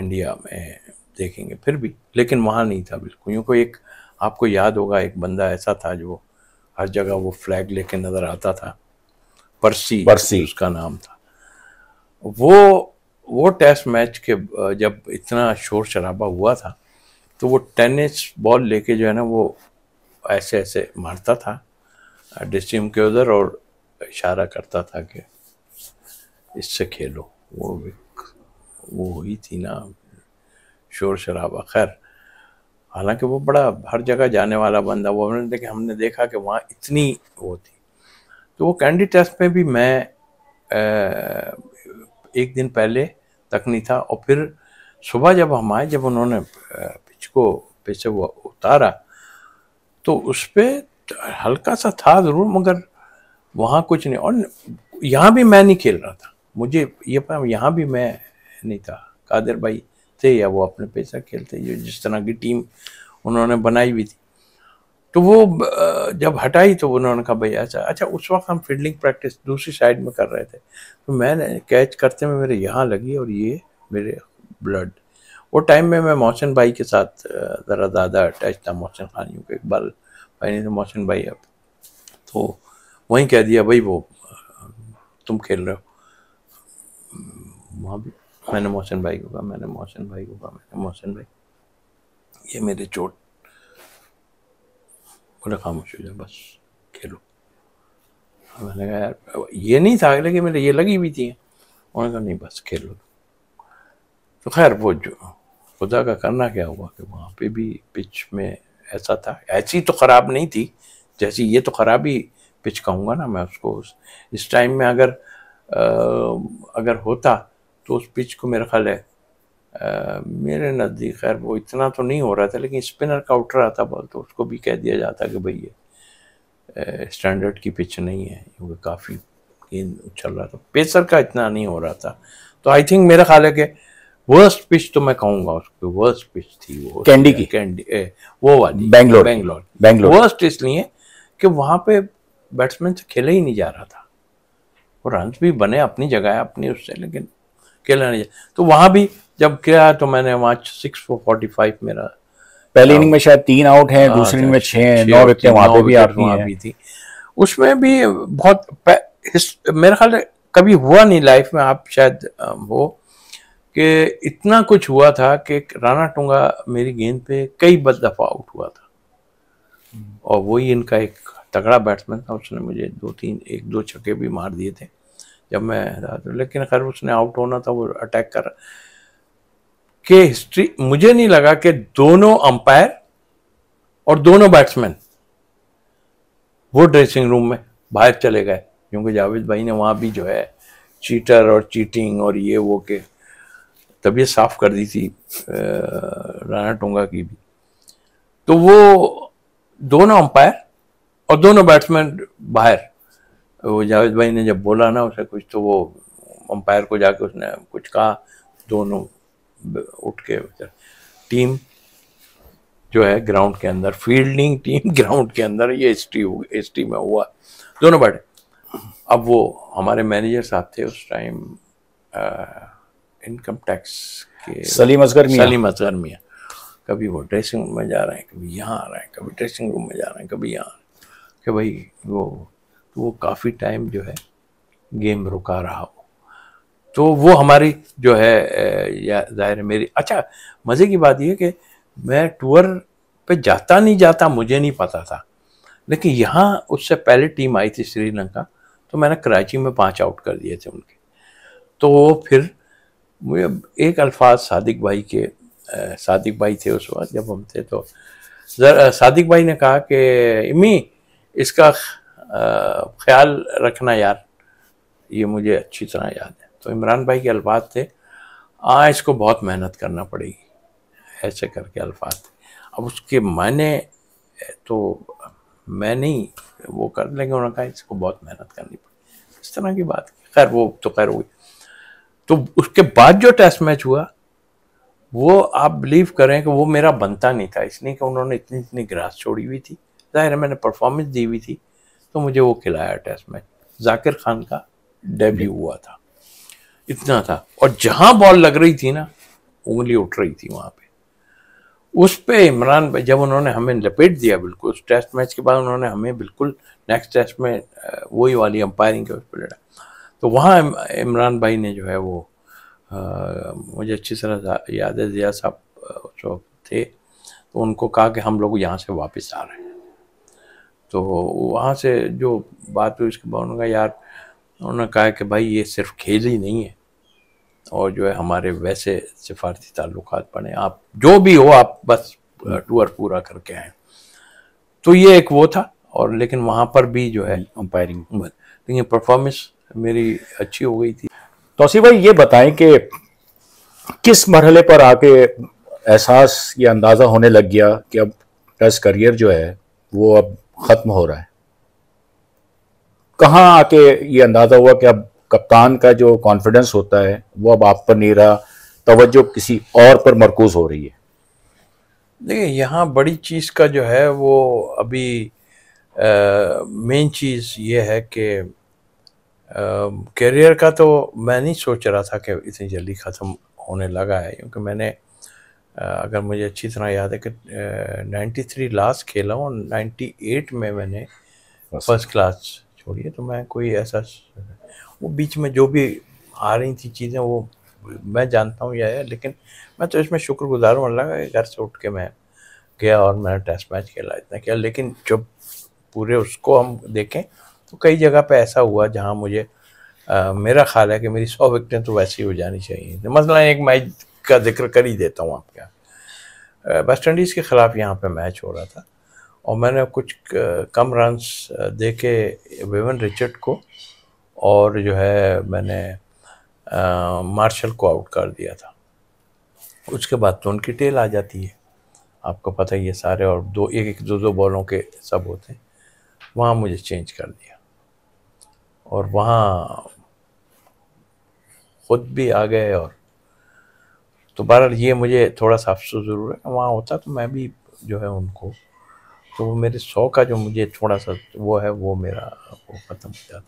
इंडिया में देखेंगे फिर भी लेकिन वहाँ नहीं था बिल्कुल यूँ को एक आपको याद होगा एक बंदा ऐसा था जो हर जगह वो फ्लैग लेके नज़र आता था परसी परसी उसका नाम था वो वो टेस्ट मैच के जब इतना शोर शराबा हुआ था तो वो टेनिस बॉल लेके जो है ना वो ऐसे ऐसे मारता था डिस्ट्रीम के उधर और इशारा करता था कि इससे खेलो वो भी वो हुई थी ना शोर शराबा खैर हालांकि वो बड़ा हर जगह जाने वाला बंदा वो हमने देखा हमने देखा कि वहाँ इतनी वो थी तो वो कैंडी टेस्ट में भी मैं एक दिन पहले तक नहीं था और फिर सुबह जब हम आए जब उन्होंने पिच को पिच वो उतारा तो उस पर हल्का सा था ज़रूर मगर वहाँ कुछ नहीं और यहाँ भी मैं नहीं खेल रहा था मुझे ये यह यहाँ भी मैं नहीं था कादिर भाई थे या वो अपने पैसा खेलते जो जिस तरह की टीम उन्होंने बनाई हुई थी तो वो जब हटाई तो उन्होंने कहा भाई अच्छा अच्छा उस वक्त हम फील्डिंग प्रैक्टिस दूसरी साइड में कर रहे थे तो मैंने कैच करते में मेरे यहाँ लगी और ये मेरे ब्लड वो टाइम में मैं मोहसिन भाई के साथ ज़रा ज़्यादा अटैच था मोहसिन खान यूँ एक बार भाई नहीं थे तो मोहसिन भाई अब तो वहीं कह दिया भाई वो तुम खेल रहे हो वहाँ भी मैंने मोहसिन भाई को कहा मैंने मोहसिन भाई को कहा मैंने मोहसिन भाई ये मेरे चोट बोले खामोश हो जाए बस खेलो मैंने कहा यार ये नहीं था लेकिन मेरे ये लगी हुई थी उन्होंने कहा नहीं बस खेलो तो खैर वो जो खुदा का करना क्या हुआ कि वहाँ पे भी पिच में ऐसा था ऐसी तो ख़राब नहीं थी जैसी ये तो ख़राब ही पिच कहूँगा ना मैं उसको उस, इस टाइम में अगर आ, अगर होता तो उस पिच को मेरा ख्याल है आ, मेरे नज़दीक खैर वो इतना तो नहीं हो रहा था लेकिन स्पिनर का आउट रहा था बॉल तो उसको भी कह दिया जाता कि भाई ये स्टैंडर्ड की पिच नहीं है क्योंकि काफ़ी गेंद उछल रहा था पेसर का इतना नहीं हो रहा था तो आई थिंक मेरा ख्याल है कि वर्स्ट पिच तो मैं कहूंगा उसको वर्स्ट पिच थी वो कैंडी की कैंडी ए, वो वाली बैंगलोर बैंगलोर बैंगलोर वर्स्ट इसलिए कि वहां पे बैट्समैन से खेला ही नहीं जा रहा था वो रन भी बने अपनी जगह अपनी उससे लेकिन खेलने तो वहां भी जब किया तो मैंने वहां सिक्स फोर फोर्टी फाइव मेरा पहले इनिंग में शायद तीन आउट हैं हाँ, दूसरी इनिंग में छः नौ विकेटें वहाँ पे भी आपकी थी उसमें भी बहुत मेरे ख्याल कभी हुआ नहीं लाइफ में आप शायद वो कि इतना कुछ हुआ था कि राणा टूंगा मेरी गेंद पे कई बद दफा आउट हुआ था हम्म। और वही इनका एक तगड़ा बैट्समैन था उसने मुझे दो तीन एक दो छक्के भी मार दिए थे जब मैं तो। लेकिन खैर उसने आउट होना था वो अटैक कर के हिस्ट्री मुझे नहीं लगा कि दोनों अंपायर और दोनों बैट्समैन वो ड्रेसिंग रूम में बाहर चले गए क्योंकि जावेद भाई ने वहां भी जो है चीटर और चीटिंग और ये वो के तबीयत साफ कर दी थी राणा टोंगा की भी तो वो दोनों अंपायर और दोनों बैट्समैन बाहर वो जावेद भाई ने जब बोला ना उसे कुछ तो वो अंपायर को जाके उसने कुछ कहा दोनों उठ के टीम जो है ग्राउंड के अंदर फील्डिंग टीम ग्राउंड के अंदर ये एस टी एस टी में हुआ दोनों बैठे अब वो हमारे मैनेजर साहब थे उस टाइम इनकम टैक्स के सलीम असगर सलीम असगर मियाँ कभी वो ड्रेसिंग रूम में जा रहे हैं कभी यहाँ आ रहे हैं कभी ड्रेसिंग रूम में जा रहे हैं कभी यहाँ कि भाई वो तो वो काफ़ी टाइम जो है गेम रुका रहा हो तो वो हमारी जो है या जाहिर है मेरी अच्छा मज़े की बात यह कि मैं टूर पे जाता नहीं जाता मुझे नहीं पता था लेकिन यहाँ उससे पहले टीम आई थी श्रीलंका तो मैंने कराची में पाँच आउट कर दिए थे उनके तो फिर मुझे एक अल्फाज सादिक भाई के सादिक भाई थे उस वक्त जब हम थे तो सादिक भाई ने कहा कि इमी इसका ख्याल रखना यार ये मुझे अच्छी तरह याद है तो इमरान भाई के अल्फाज थे हाँ इसको बहुत मेहनत करना पड़ेगी ऐसे करके अल्फाज थे अब उसके मैंने तो मैं नहीं वो कर लेंगे उन्होंने कहा इसको बहुत मेहनत करनी पड़ी इस तरह की बात खैर वो तो खैर हुई तो उसके बाद जो टेस्ट मैच हुआ वो आप बिलीव करें कि वो मेरा बनता नहीं था इसलिए कि उन्होंने इतनी इतनी ग्रास छोड़ी हुई थी ज़ाहिर है मैंने परफॉर्मेंस दी हुई थी तो मुझे वो खिलाया टेस्ट मैच जाकिर खान का डेब्यू हुआ था इतना था और जहाँ बॉल लग रही थी ना उंगली उठ रही थी वहाँ पे उस पे इमरान भाई जब उन्होंने हमें लपेट दिया बिल्कुल उस टेस्ट मैच के बाद उन्होंने हमें बिल्कुल नेक्स्ट टेस्ट में वही वाली अंपायरिंग के उस पर लड़ा तो वहाँ इमरान भाई ने जो है वो आ, मुझे अच्छी तरह याद है जिया साहब उस थे तो उनको कहा कि हम लोग यहाँ से वापस आ रहे हैं तो वहाँ से जो बात हुई उसके बाद उन्होंने कहा यार उन्होंने कहा कि भाई ये सिर्फ खेल ही नहीं है और जो है हमारे वैसे सिफारती ताल्लुक पड़े आप जो भी हो आप बस टूर पूरा करके आए तो ये एक वो था और लेकिन वहाँ पर भी जो है अंपायरिंग लेकिन परफॉर्मेंस मेरी अच्छी हो गई थी तोसी भाई ये बताएं कि किस मरहले पर आके एहसास या अंदाज़ा होने लग गया कि अब टेस्ट करियर जो है वो अब ख़त्म हो रहा है कहाँ आके ये अंदाज़ा हुआ कि अब कप्तान का जो कॉन्फिडेंस होता है वो अब आप पर नहीं रहा तवज्जो किसी और पर मरकूज हो रही है देखिए यहाँ बड़ी चीज़ का जो है वो अभी मेन चीज़ ये है कि करियर का तो मैं नहीं सोच रहा था कि इतनी जल्दी ख़त्म होने लगा है क्योंकि मैंने अगर मुझे अच्छी तरह याद है कि नाइन्टी थ्री लास्ट खेला और नाइन्टी एट में मैंने फर्स्ट क्लास छोड़ी है तो मैं कोई ऐसा वो बीच में जो भी आ रही थी चीज़ें वो मैं जानता हूँ यह है लेकिन मैं तो इसमें शुक्रगुजार हूँ अल्लाह का घर से उठ के मैं गया और मैंने टेस्ट मैच खेला इतना किया लेकिन जब पूरे उसको हम देखें तो कई जगह पे ऐसा हुआ जहाँ मुझे आ, मेरा ख्याल है कि मेरी सौ विकटें तो वैसे ही हो जानी चाहिए मसला मतलब एक मैच का जिक्र कर ही देता हूँ आपके यहाँ वेस्ट इंडीज़ के ख़िलाफ़ यहाँ पे मैच हो रहा था और मैंने कुछ कम रन दे के वेवन रिचर्ड को और जो है मैंने आ, मार्शल को आउट कर दिया था उसके बाद तो उनकी टेल आ जाती है आपको पता ही है सारे और दो एक एक दो दो बॉलों के सब होते हैं वहाँ मुझे चेंज कर दिया और वहाँ ख़ुद भी आ गए और तो बहरहाल ये मुझे थोड़ा सा अफसोस ज़रूर है वहाँ होता तो मैं भी जो है उनको तो वो मेरे सौ का जो मुझे थोड़ा सा वो है वो मेरा वो ख़त्म हो जाता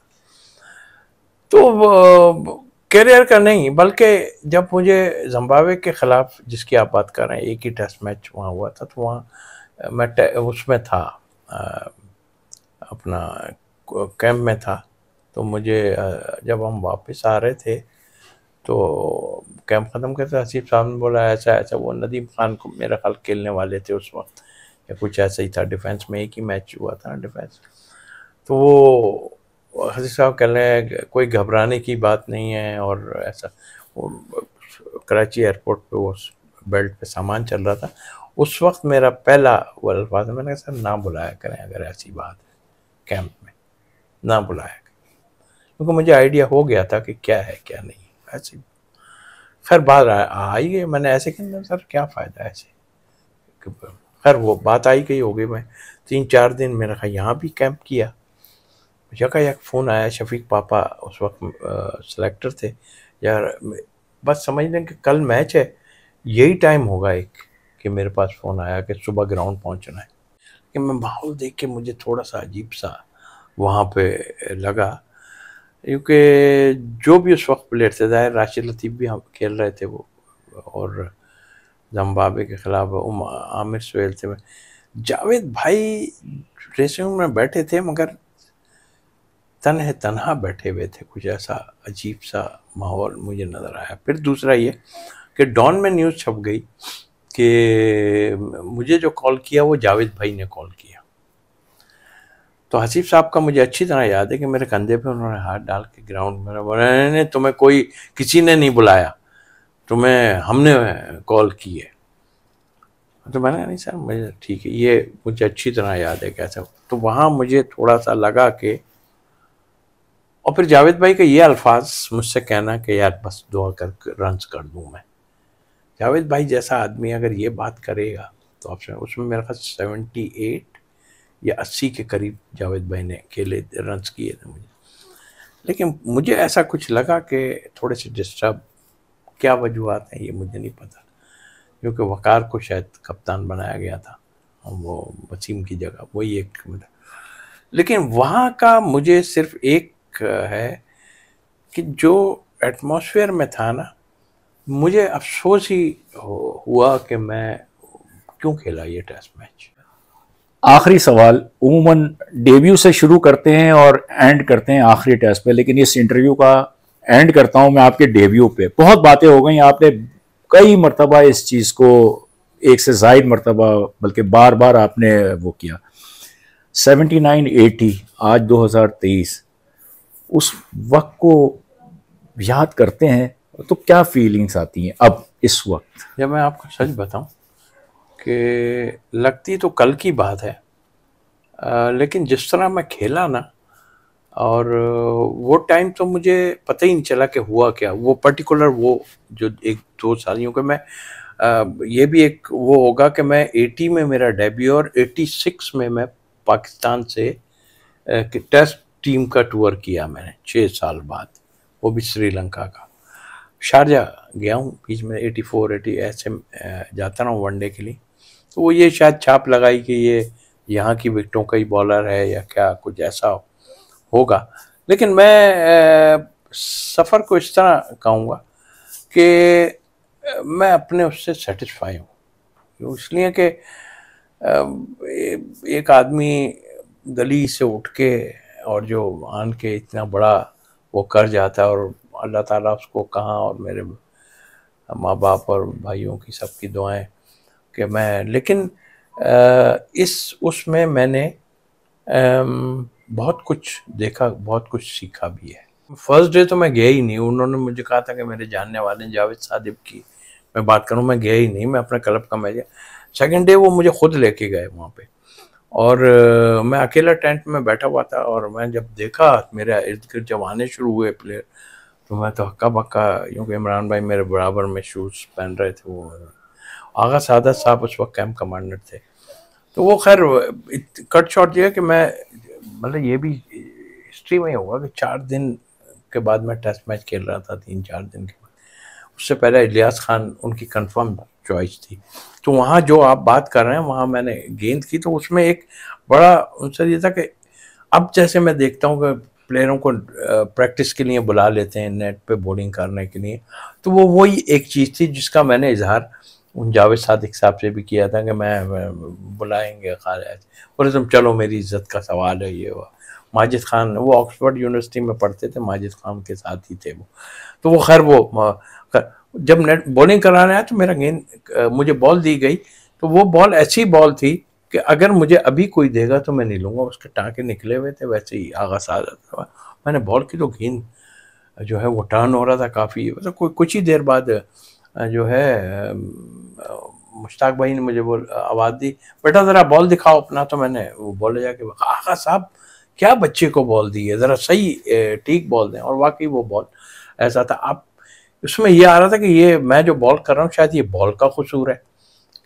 तो करियर का नहीं बल्कि जब मुझे जम्बावे के ख़िलाफ़ जिसकी आप बात कर रहे हैं एक ही टेस्ट मैच वहाँ हुआ था तो वहाँ मैं उसमें था आ, अपना कैंप में था तो मुझे जब हम वापस आ रहे थे तो कैंप ख़त्म करते हसीब साहब ने बोला ऐसा ऐसा वो नदीम खान को मेरा ख्याल खेलने वाले थे उस वक्त या कुछ ऐसा ही था डिफेंस में एक ही मैच हुआ था डिफेंस तो वो हसीब साहब कह रहे हैं कोई घबराने की बात नहीं है और ऐसा वो कराची एयरपोर्ट पे वो बेल्ट पे सामान चल रहा था उस वक्त मेरा पहला वो अल्फाज मैंने कहा सर ना बुलाया करें अगर ऐसी बात है कैंप में ना बुलाया करें क्योंकि मुझे आइडिया हो गया था कि क्या है क्या नहीं ऐसी खैर बात आई गई मैंने ऐसे कहने सर क्या फ़ायदा ऐसे खैर वो बात आई गई हो गई मैं तीन चार दिन मेरे खा यहाँ भी कैंप किया यका यक फ़ोन आया शफीक पापा उस वक्त सेलेक्टर थे यार बस समझ लें कि कल मैच है यही टाइम होगा एक कि मेरे पास फ़ोन आया कि सुबह ग्राउंड पहुंचना है कि मैं माहौल देख के मुझे थोड़ा सा अजीब सा वहाँ पे लगा क्योंकि जो भी उस वक्त प्लेयर थे ज़ाहिर राशिद लतीफ़ भी हम खेल रहे थे वो और जम्बाबे के ख़िलाफ़ आमिर सुहेल थे जावेद भाई ड्रेसिंग रूम में बैठे थे मगर तनह तनहा बैठे हुए थे कुछ ऐसा अजीब सा माहौल मुझे नज़र आया फिर दूसरा ये कि डॉन में न्यूज़ छप गई कि मुझे जो कॉल किया वो जावेद भाई ने कॉल किया तो हसीफ साहब का मुझे अच्छी तरह याद है कि मेरे कंधे पे उन्होंने हाथ डाल के ग्राउंड में बोला तुम्हें कोई किसी ने नहीं बुलाया तुम्हें हमने कॉल की है तो मैंने कहा नहीं सर मुझे ठीक है ये मुझे अच्छी तरह याद है कैसे तो वहाँ मुझे थोड़ा सा लगा कि और फिर जावेद भाई का ये अल्फाज मुझसे कहना कि यार बस दुआ कर रन कर दूँ मैं जावेद भाई जैसा आदमी अगर ये बात करेगा तो ऑप्शन उसमें मेरे ख्याल सेवेंटी एट या अस्सी के करीब जावेद भाई ने खेले रनस किए थे मुझे लेकिन मुझे ऐसा कुछ लगा कि थोड़े से डिस्टर्ब क्या वजूहत हैं ये मुझे नहीं पता क्योंकि वकार को शायद कप्तान बनाया गया था वो वसीम की जगह वही एक लेकिन वहाँ का मुझे सिर्फ एक है कि जो एटमॉस्फेयर में था ना मुझे अफसोस ही हुआ कि मैं क्यों खेला ये टेस्ट मैच आखिरी सवाल उमूमन डेब्यू से शुरू करते हैं और एंड करते हैं आखिरी टेस्ट पे लेकिन इस इंटरव्यू का एंड करता हूं मैं आपके डेब्यू पे बहुत बातें हो गई आपने कई मरतबा इस चीज़ को एक से जायद मरतबा बल्कि बार बार आपने वो किया नाइन एटी आज 2023 उस वक्त को याद करते हैं तो क्या फीलिंग्स आती हैं अब इस वक्त जब मैं आपको सच बताऊं कि लगती तो कल की बात है आ, लेकिन जिस तरह मैं खेला ना और वो टाइम तो मुझे पता ही नहीं चला कि हुआ क्या वो पर्टिकुलर वो जो एक दो सालियों के मैं आ, ये भी एक वो होगा कि मैं 80 में मेरा डेब्यू और 86 में मैं पाकिस्तान से टेस्ट टीम का टूर किया मैंने छः साल बाद वो भी श्रीलंका का शारजा गया हूँ बीच में 84 80 ऐसे जाता रहा हूँ वनडे के लिए तो वो ये शायद छाप लगाई कि ये यहाँ की विकटों का ही बॉलर है या क्या कुछ ऐसा हो, होगा लेकिन मैं सफ़र को इस तरह कहूँगा कि मैं अपने उससे सेटिस्फाई हूँ इसलिए कि एक आदमी गली से उठ के और जो आन के इतना बड़ा वो कर जाता है और अल्लाह ताला उसको कहाँ और मेरे माँ बाप और भाइयों की सबकी दुआएं कि मैं लेकिन इस उसमें मैंने बहुत कुछ देखा बहुत कुछ सीखा भी है फर्स्ट डे तो मैं गया ही नहीं उन्होंने मुझे कहा था कि मेरे जानने वाले जावेद सादिब की मैं बात करूँ मैं गया ही नहीं मैं अपना क्लब का मैं सेकेंड डे वो मुझे खुद लेके गए वहाँ पे और मैं अकेला टेंट में बैठा हुआ था और मैं जब देखा मेरे इर्द गिर्द जब आने शुरू हुए प्लेयर तो मैं तो हक्का पक्का क्योंकि इमरान भाई मेरे बराबर में शूज़ पहन रहे थे वो आगा सादत साहब उस वक्त कैम्प कमांडर थे तो वो खैर कट शॉट यह है कि मैं मतलब ये भी हिस्ट्री में होगा कि चार दिन के बाद मैं टेस्ट मैच खेल रहा था तीन चार दिन के बाद उससे पहले इलियास खान उनकी कन्फर्म चॉइस थी तो वहाँ जो आप बात कर रहे हैं वहाँ मैंने गेंद की तो उसमें एक बड़ा उनसे ये था कि अब जैसे मैं देखता हूँ कि प्लेयरों को प्रैक्टिस के लिए बुला लेते हैं नेट पे बॉलिंग करने के लिए तो वो वही एक चीज़ थी जिसका मैंने इजहार उन जावेद सादिक साहब से भी किया था कि मैं बुलाएंगे खारिज बोले तुम चलो मेरी इज्जत का सवाल है ये हुआ माजिद खान वो ऑक्सफोर्ड यूनिवर्सिटी में पढ़ते थे माजिद खान के साथ ही थे वो तो वो खैर वो जब नेट बॉलिंग कराना आया तो मेरा गेंद मुझे बॉल दी गई तो वो बॉल ऐसी बॉल थी कि अगर मुझे अभी कोई देगा तो मैं नहीं लूँगा उसके टाँके निकले हुए थे वैसे ही आगा सा मैंने बॉल की तो गेंद जो है वो टर्न हो रहा था काफ़ी मतलब तो कुछ ही देर बाद जो है मुश्ताक भाई ने मुझे बोल आवाज़ दी बेटा ज़रा बॉल दिखाओ अपना तो मैंने वो बॉल ले जाके आका साहब क्या बच्चे को बॉल दी है ज़रा सही ठीक बॉल दें और वाकई वो बॉल ऐसा था आप उसमें ये आ रहा था कि ये मैं जो बॉल कर रहा हूँ शायद ये बॉल का कसूर है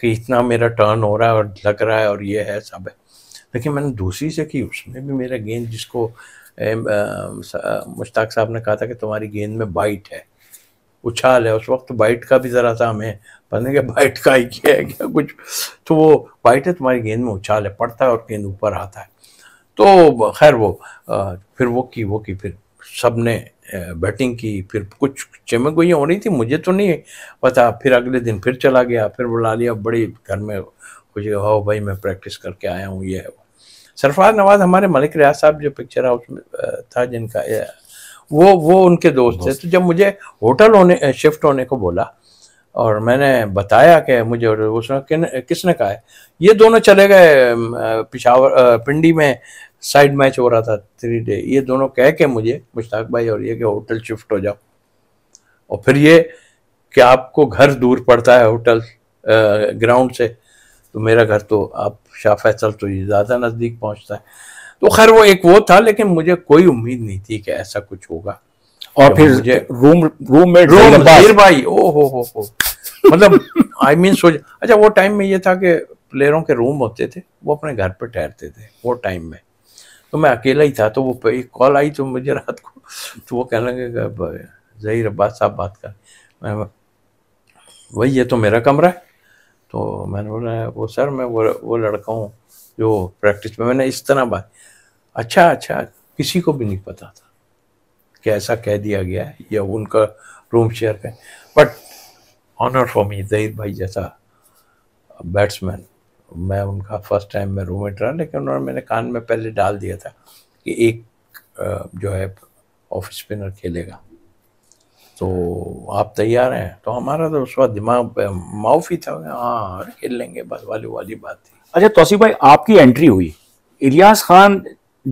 कि इतना मेरा टर्न हो रहा है और लग रहा है और ये है सब है लेकिन मैंने दूसरी से की उसमें भी मेरा गेंद जिसको मुश्ताक साहब ने कहा था कि तुम्हारी गेंद में बाइट है उछाल है उस वक्त बाइट का भी ज़रा था हमें पता क्या बाइट का ही क्या है क्या कुछ तो वो बाइट है तुम्हारी गेंद में उछाल है पड़ता है और गेंद ऊपर आता है तो खैर वो आ, फिर वो की वो की फिर सब ने बैटिंग की फिर कुछ चमकगोइयाँ हो रही थी मुझे तो नहीं पता फिर अगले दिन फिर चला गया फिर बुला लिया बड़े घर में कुछ हो भाई मैं प्रैक्टिस करके आया हूँ ये है वो सरफराज नवाज हमारे मलिक रियाज साहब जो पिक्चर हाउस में था जिनका वो वो उनके दोस्त थे तो जब मुझे होटल होने शिफ्ट होने को बोला और मैंने बताया कि मुझे उसने किन किसने कहा है ये दोनों चले गए पिशावर पिंडी में साइड मैच हो रहा था थ्री डे ये दोनों कह के मुझे मुश्ताक भाई और ये कि होटल शिफ्ट हो जाओ और फिर ये कि आपको घर दूर पड़ता है होटल ग्राउंड से तो मेरा घर तो आप शाह फैसल तो ज़्यादा नज़दीक पहुंचता है तो खैर वो एक वो था लेकिन मुझे कोई उम्मीद नहीं थी कि ऐसा कुछ होगा और फिर मुझे रूम रूम में रूम भाई ओ हो हो हो मतलब आई मीन सोच अच्छा वो टाइम में ये था कि प्लेयरों के रूम होते थे वो अपने घर पर ठहरते थे वो टाइम में तो मैं अकेला ही था तो वो एक कॉल आई तो मुझे रात को तो वो कहने लगे जहीर अब्बास साहब बात कर मैं वही ये तो मेरा कमरा है तो मैंने बोला वो सर मैं वो वो लड़का हूँ जो प्रैक्टिस में मैंने इस तरह बात अच्छा अच्छा किसी को भी नहीं पता था कि ऐसा कह दिया गया है या उनका रूम शेयर करें but honour for me Zaheer भाई जैसा बैट्समैन मैं उनका फर्स्ट टाइम में रूममेट रहा लेकिन उन्होंने मैंने कान में पहले डाल दिया था कि एक जो है ऑफ स्पिनर खेलेगा तो आप तैयार हैं तो हमारा तो उस वक्त दिमाग माउफ ही था हाँ खेल लेंगे बस वाली वाली बात थी अच्छा तोसीफ़ भाई आपकी एंट्री हुई इलियास खान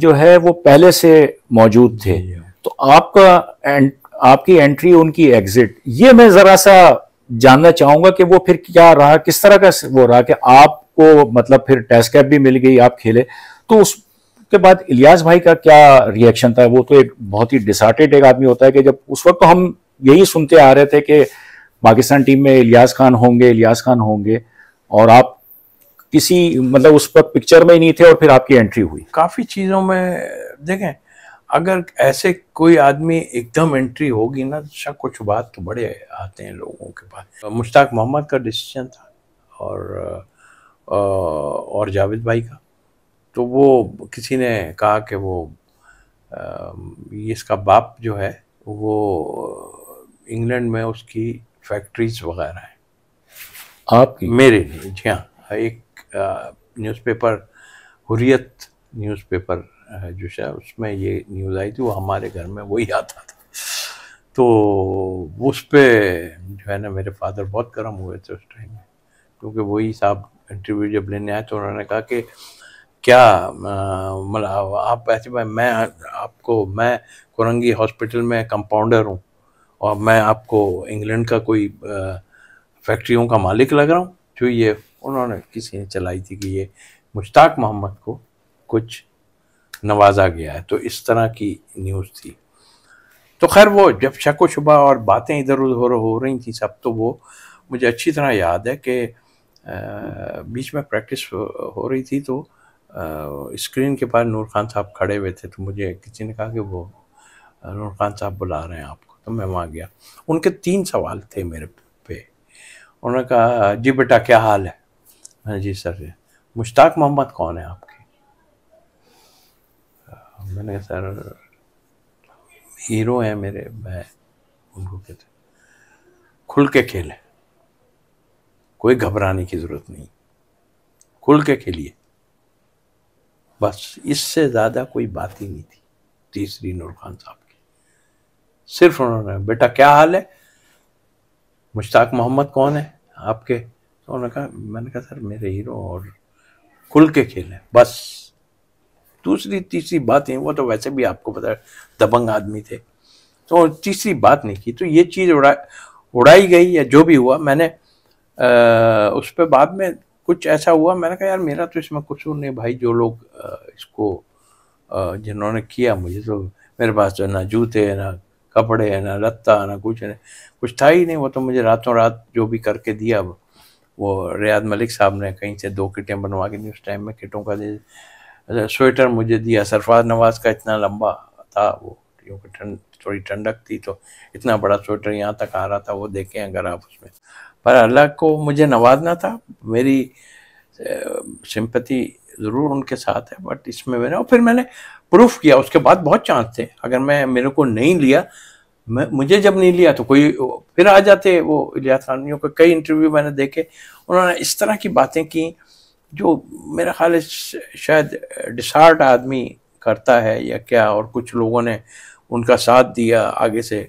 जो है वो पहले से मौजूद थे तो आपका एंट, आपकी एंट्री उनकी एग्जिट ये मैं जरा सा जानना चाहूंगा कि वो फिर क्या रहा किस तरह का वो रहा कि आपको मतलब फिर टेस्ट कैप भी मिल गई आप खेले तो उसके बाद इलियास भाई का क्या रिएक्शन था वो तो एक बहुत ही डिसार्टेड एक आदमी होता है कि जब उस वक्त तो हम यही सुनते आ रहे थे कि पाकिस्तान टीम में इलियास खान होंगे इलियास खान होंगे और आप किसी मतलब उस पर पिक्चर में ही नहीं थे और फिर आपकी एंट्री हुई काफ़ी चीज़ों में देखें अगर ऐसे कोई आदमी एकदम एंट्री होगी ना तो शक कुछ बात तो बड़े आते हैं लोगों के पास मुश्ताक मोहम्मद का डिसीजन था और और जावेद भाई का तो वो किसी ने कहा कि वो इसका बाप जो है वो इंग्लैंड में उसकी फैक्ट्रीज वगैरह हैं आप मेरे लिए जी हाँ एक न्यूज़पेपर हुरियत न्यूज़पेपर जो है उसमें ये न्यूज़ आई थी वो हमारे घर में वही आता था तो उस पर जो है ना मेरे फादर बहुत गर्म हुए थे उस टाइम में क्योंकि वही साहब इंटरव्यू जब लेने आए तो उन्होंने कहा कि क्या मतलब आप ऐसे भाई मैं आपको मैं कुरंगी हॉस्पिटल में कंपाउंडर हूँ और मैं आपको इंग्लैंड का कोई फैक्ट्रियों का मालिक लग रहा हूँ जो ये उन्होंने किसी ने चलाई थी कि ये मुश्ताक मोहम्मद को कुछ नवाजा गया है तो इस तरह की न्यूज़ थी तो खैर वो जब शक व शुबा और बातें इधर उधर हो रही थी सब तो वो मुझे अच्छी तरह याद है कि बीच में प्रैक्टिस हो रही थी तो स्क्रीन के पास नूर खान साहब खड़े हुए थे तो मुझे किसी ने कहा कि वो नूर खान साहब बुला रहे हैं आपको तो मैं वहाँ गया उनके तीन सवाल थे मेरे पे उन्होंने कहा जी बेटा क्या हाल है हाँ जी सर मुश्ताक मोहम्मद कौन है आपके मैंने कहा सर हीरो हैं मेरे मैं उनको कहते खुल के खेले कोई घबराने की ज़रूरत नहीं खुल के खेलिए बस इससे ज़्यादा कोई बात ही नहीं थी तीसरी नूर खान साहब की सिर्फ उन्होंने बेटा क्या हाल है मुश्ताक मोहम्मद कौन है आपके तो उन्होंने कहा मैंने कहा सर मेरे हीरो और खुल के खेलें बस दूसरी तीसरी बात है वो तो वैसे भी आपको पता है दबंग आदमी थे तो तीसरी बात नहीं की तो ये चीज़ उड़ा उड़ाई गई या जो भी हुआ मैंने आ, उस पर बाद में कुछ ऐसा हुआ मैंने कहा यार मेरा तो इसमें कुछ नहीं भाई जो लोग इसको जिन्होंने किया मुझे तो मेरे पास तो ना जूते ना कपड़े ना लत्ता ना कुछ ना कुछ था ही नहीं वो तो मुझे रातों रात जो भी करके दिया वो रियाज मलिक साहब ने कहीं से दो किटें बनवा के दी उस टाइम में किटों का दे स्वेटर मुझे दिया सरफराज नवाज का इतना लंबा था वो क्योंकि ठंड थोड़ी ठंडक थी तो इतना बड़ा स्वेटर यहाँ तक आ रहा था वो देखें अगर आप उसमें पर अल्लाह को मुझे नवाजना था मेरी सिंपति ज़रूर उनके साथ है बट इसमें मैंने और फिर मैंने प्रूफ किया उसके बाद बहुत चांस थे अगर मैं मेरे को नहीं लिया मुझे जब नहीं लिया तो कोई फिर आ जाते वो इलिया खानियों के कई इंटरव्यू मैंने देखे उन्होंने इस तरह की बातें की जो मेरा ख्याल शायद डिसार्ड आदमी करता है या क्या और कुछ लोगों ने उनका साथ दिया आगे से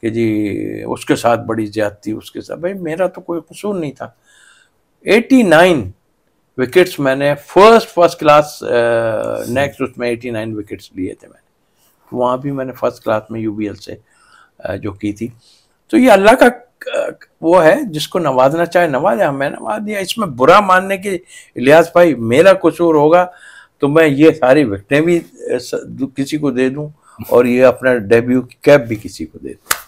कि जी उसके साथ बड़ी ज्यादती उसके साथ भाई मेरा तो कोई कसूर नहीं था 89 विकेट्स मैंने फर्स्ट फर्स्ट क्लास नेक्स्ट उसमें 89 विकेट्स लिए थे मैंने वहाँ भी मैंने फर्स्ट क्लास में यूबीएल से जो की थी तो ये अल्लाह का वो है जिसको नवाजना चाहे नवाज हमें हाँ, नवाज दिया इसमें बुरा मानने के लिहाज भाई मेरा कसूर होगा तो मैं ये सारी विकटें भी किसी को दे दूं और ये अपना डेब्यू कैप भी किसी को दे दूं